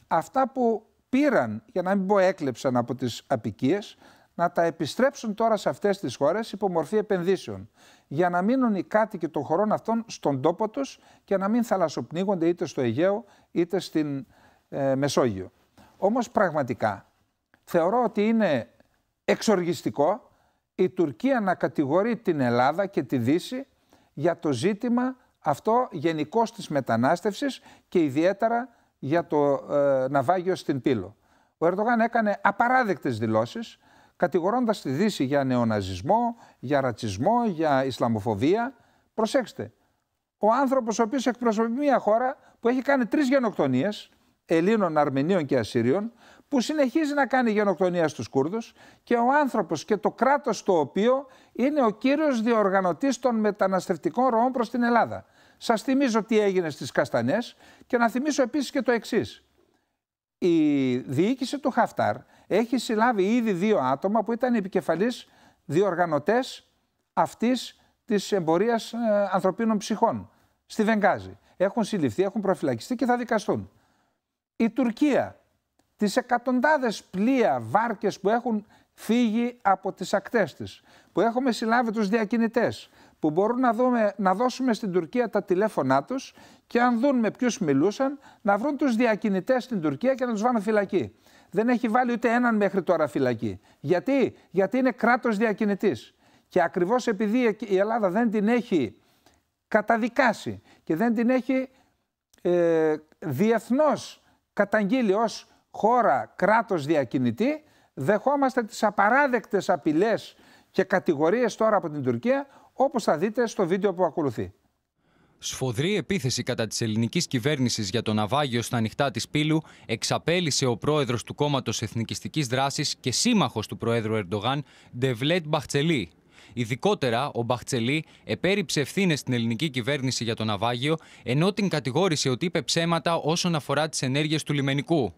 αυτά που πήραν, για να μην πω έκλεψαν από τις απικίες, να τα επιστρέψουν τώρα σε αυτές τις χώρες υπό μορφή επενδύσεων για να μείνουν οι κάτοικοι των χωρών αυτών στον τόπο τους και να μην θαλασσοπνίγονται είτε στο Αιγαίο είτε στην ε, Μεσόγειο. Όμως πραγματικά θεωρώ ότι είναι εξοργιστικό η Τουρκία να κατηγορεί την Ελλάδα και τη Δύση για το ζήτημα αυτό γενικώς της μετανάστευσης και ιδιαίτερα για το ε, ναυάγιο στην Πύλο. Ο Ερντογάν έκανε απαράδεκτες δηλώσεις κατηγορώντας τη Δύση για νεοναζισμό, για ρατσισμό, για Ισλαμοφοβία. Προσέξτε, ο άνθρωπος ο οποίος εκπροσωπεί μια χώρα που έχει κάνει τρεις γενοκτονίες, Ελλήνων, Αρμενίων και Ασσύριων, που συνεχίζει να κάνει γενοκτονία στους Κούρδους και ο άνθρωπος και το κράτος το οποίο είναι ο κύριος διοργανωτής των μεταναστευτικών ροών προς την Ελλάδα. Σας θυμίζω τι έγινε στις Καστανές και να θυμίσω επίσης και το εξής. Η διοίκηση του Χαφτάρ έχει συλλάβει ήδη δύο άτομα που ήταν επικεφαλής διοργανωτές αυτής της εμπορίας ε, ανθρωπίνων ψυχών στη Βενγάζη. Έχουν συλληφθεί, έχουν προφυλακιστεί και θα δικαστούν. Η Τουρκία, τις εκατοντάδες πλοία, βάρκες που έχουν φύγει από τις ακτές της, που έχουμε συλλάβει τους διακινητές, που μπορούν να, δούμε, να δώσουμε στην Τουρκία τα τηλέφωνά τους και αν δουν με ποιους μιλούσαν, να βρουν τους διακινητές στην Τουρκία και να τους βάλουν φυλακή δεν έχει βάλει ούτε έναν μέχρι τώρα φυλακή. Γιατί, Γιατί είναι κράτος διακινητής. Και ακριβώς επειδή η Ελλάδα δεν την έχει καταδικάσει και δεν την έχει ε, διεθνώς καταγγείλει ως χώρα κράτος διακινητή, δεχόμαστε τις απαράδεκτες απειλές και κατηγορίες τώρα από την Τουρκία, όπως θα δείτε στο βίντεο που ακολουθεί. Σφοδρή επίθεση κατά της ελληνικής κυβέρνησης για το ναυάγιο στα ανοιχτά της Πύλου εξαπέλυσε ο πρόεδρος του κόμματος Εθνικιστικής Δράσης και σύμμαχος του Προέδρου Ερντογάν, Ντεβλέτ Μπαχτσελή. Ειδικότερα, ο Μπαχτσελή επέριψε ευθύνες στην ελληνική κυβέρνηση για το ναυάγιο, ενώ την κατηγόρησε ότι είπε ψέματα όσον αφορά τις ενέργειες του λιμενικού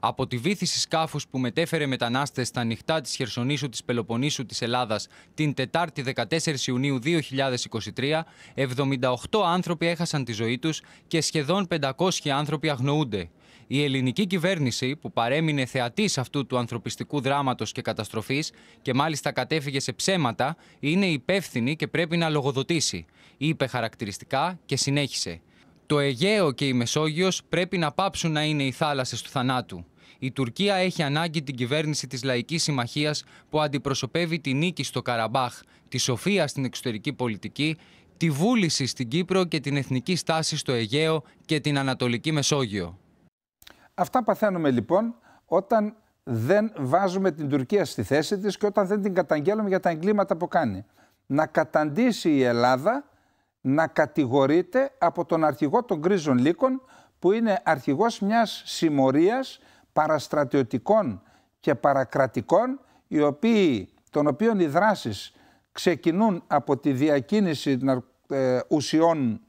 από τη βήθηση σκάφους που μετέφερε μετανάστες στα νυχτά της Χερσονήσου της Πελοποννήσου της Ελλάδας την Τετάρτη 14 Ιουνίου 2023, 78 άνθρωποι έχασαν τη ζωή τους και σχεδόν 500 άνθρωποι αγνοούνται. Η ελληνική κυβέρνηση, που παρέμεινε θεατής αυτού του ανθρωπιστικού δράματος και καταστροφής και μάλιστα κατέφυγε σε ψέματα, είναι υπεύθυνη και πρέπει να λογοδοτήσει. Είπε χαρακτηριστικά και συνέχισε. Το Αιγαίο και η Μεσόγειος πρέπει να πάψουν να είναι οι θάλασσες του θανάτου. Η Τουρκία έχει ανάγκη την κυβέρνηση της Λαϊκής Συμμαχίας που αντιπροσωπεύει τη νίκη στο Καραμπάχ, τη σοφία στην εξωτερική πολιτική, τη βούληση στην Κύπρο και την εθνική στάση στο Αιγαίο και την Ανατολική Μεσόγειο. Αυτά παθαίνουμε λοιπόν όταν δεν βάζουμε την Τουρκία στη θέση της και όταν δεν την καταγγέλουμε για τα εγκλήματα που κάνει. Να καταντήσει η Ελλάδα να κατηγορείται από τον αρχηγό των Γκρίζων Λύκων που είναι αρχηγός μιας συμμορίας παραστρατιωτικών και παρακρατικών οι οποίοι, των οποίων οι δράσεις ξεκινούν από τη διακίνηση ε, ουσιών,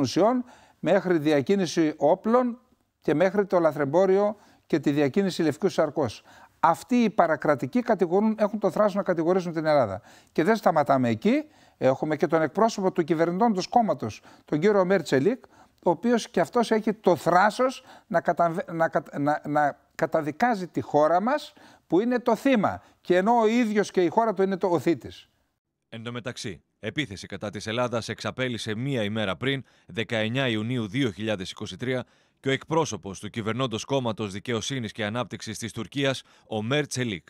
ουσιών μέχρι διακίνηση όπλων και μέχρι το λαθρεμπόριο και τη διακίνηση λευκού σαρκός. Αυτοί οι παρακρατικοί κατηγορούν, έχουν το θράσος να κατηγορήσουν την Ελλάδα. Και δεν σταματάμε εκεί. Έχουμε και τον εκπρόσωπο του του κόμματος, τον κύριο Μέρτσελικ, ο οποίος και αυτός έχει το θράσος να, να, να, να καταδικάζει τη χώρα μας που είναι το θύμα. Και ενώ ο ίδιος και η χώρα του είναι το οθήτη. Εν τω μεταξύ, επίθεση κατά της Ελλάδας εξαπέλυσε μία ημέρα πριν, 19 Ιουνίου 2023, και ο εκπρόσωπος του κυβερνώντος κόμματος Δικαιοσύνης και Ανάπτυξης της Τουρκίας, ο Μέρτσελικ.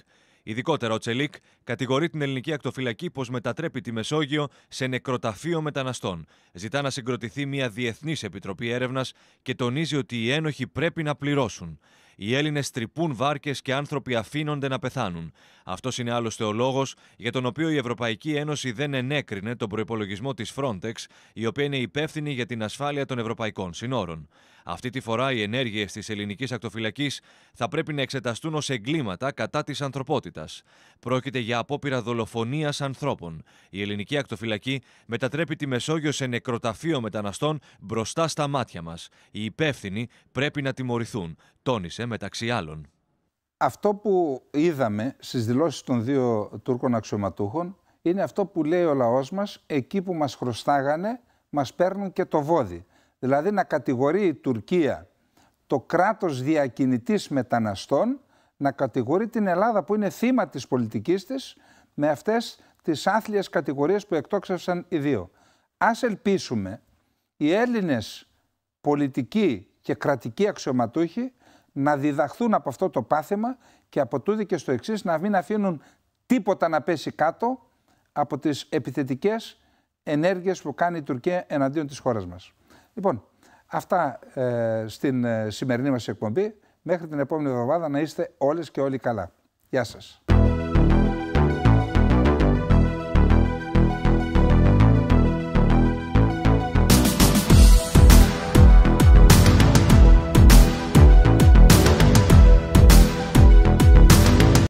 Ειδικότερα, ο Τσελίκ κατηγορεί την ελληνική ακτοφυλακή πως μετατρέπει τη Μεσόγειο σε νεκροταφείο μεταναστών. Ζητά να συγκροτηθεί μια διεθνής επιτροπή έρευνας και τονίζει ότι οι ένοχοι πρέπει να πληρώσουν. Οι Έλληνες τρυπούν βάρκες και άνθρωποι αφήνονται να πεθάνουν. Αυτός είναι άλλωστε ο λόγος για τον οποίο η Ευρωπαϊκή Ένωση δεν ενέκρινε τον προπολογισμό της Frontex, η οποία είναι υπεύθυνη για την ασφάλεια των ευρωπαϊκών συνόρων. Αυτή τη φορά οι ενέργειες της ελληνικής ακτοφυλακής θα πρέπει να εξεταστούν ως εγκλήματα κατά της ανθρωπότητας. Πρόκειται για απόπειρα δολοφονίας ανθρώπων. Η ελληνική ακτοφυλακή μετατρέπει τη Μεσόγειο σε νεκροταφείο μεταναστών μπροστά στα μάτια μας. Οι υπεύθυνοι πρέπει να τιμωρηθούν, τόνισε μεταξύ άλλων. Αυτό που είδαμε στις δηλώσεις των δύο Τούρκων αξιωματούχων είναι αυτό που λέει ο λαός μας, εκεί που μας χρωστάγανε μας παίρνουν και το βόδι. Δηλαδή να κατηγορεί η Τουρκία το κράτος διακινητής μεταναστών, να κατηγορεί την Ελλάδα που είναι θύμα της πολιτικής της με αυτές τις άθλιες κατηγορίες που εκτόξευσαν οι δύο. Ας ελπίσουμε οι Έλληνες πολιτικοί και κρατικοί αξιωματούχοι να διδαχθούν από αυτό το πάθημα και από τούδη και στο εξής να μην αφήνουν τίποτα να πέσει κάτω από τις επιθετικές ενέργειες που κάνει η Τουρκία εναντίον της χώρας μας. Λοιπόν, αυτά ε, στην ε, σημερινή μας εκπομπή. Μέχρι την επόμενη εβδομάδα να είστε όλες και όλοι καλά. Γεια σας.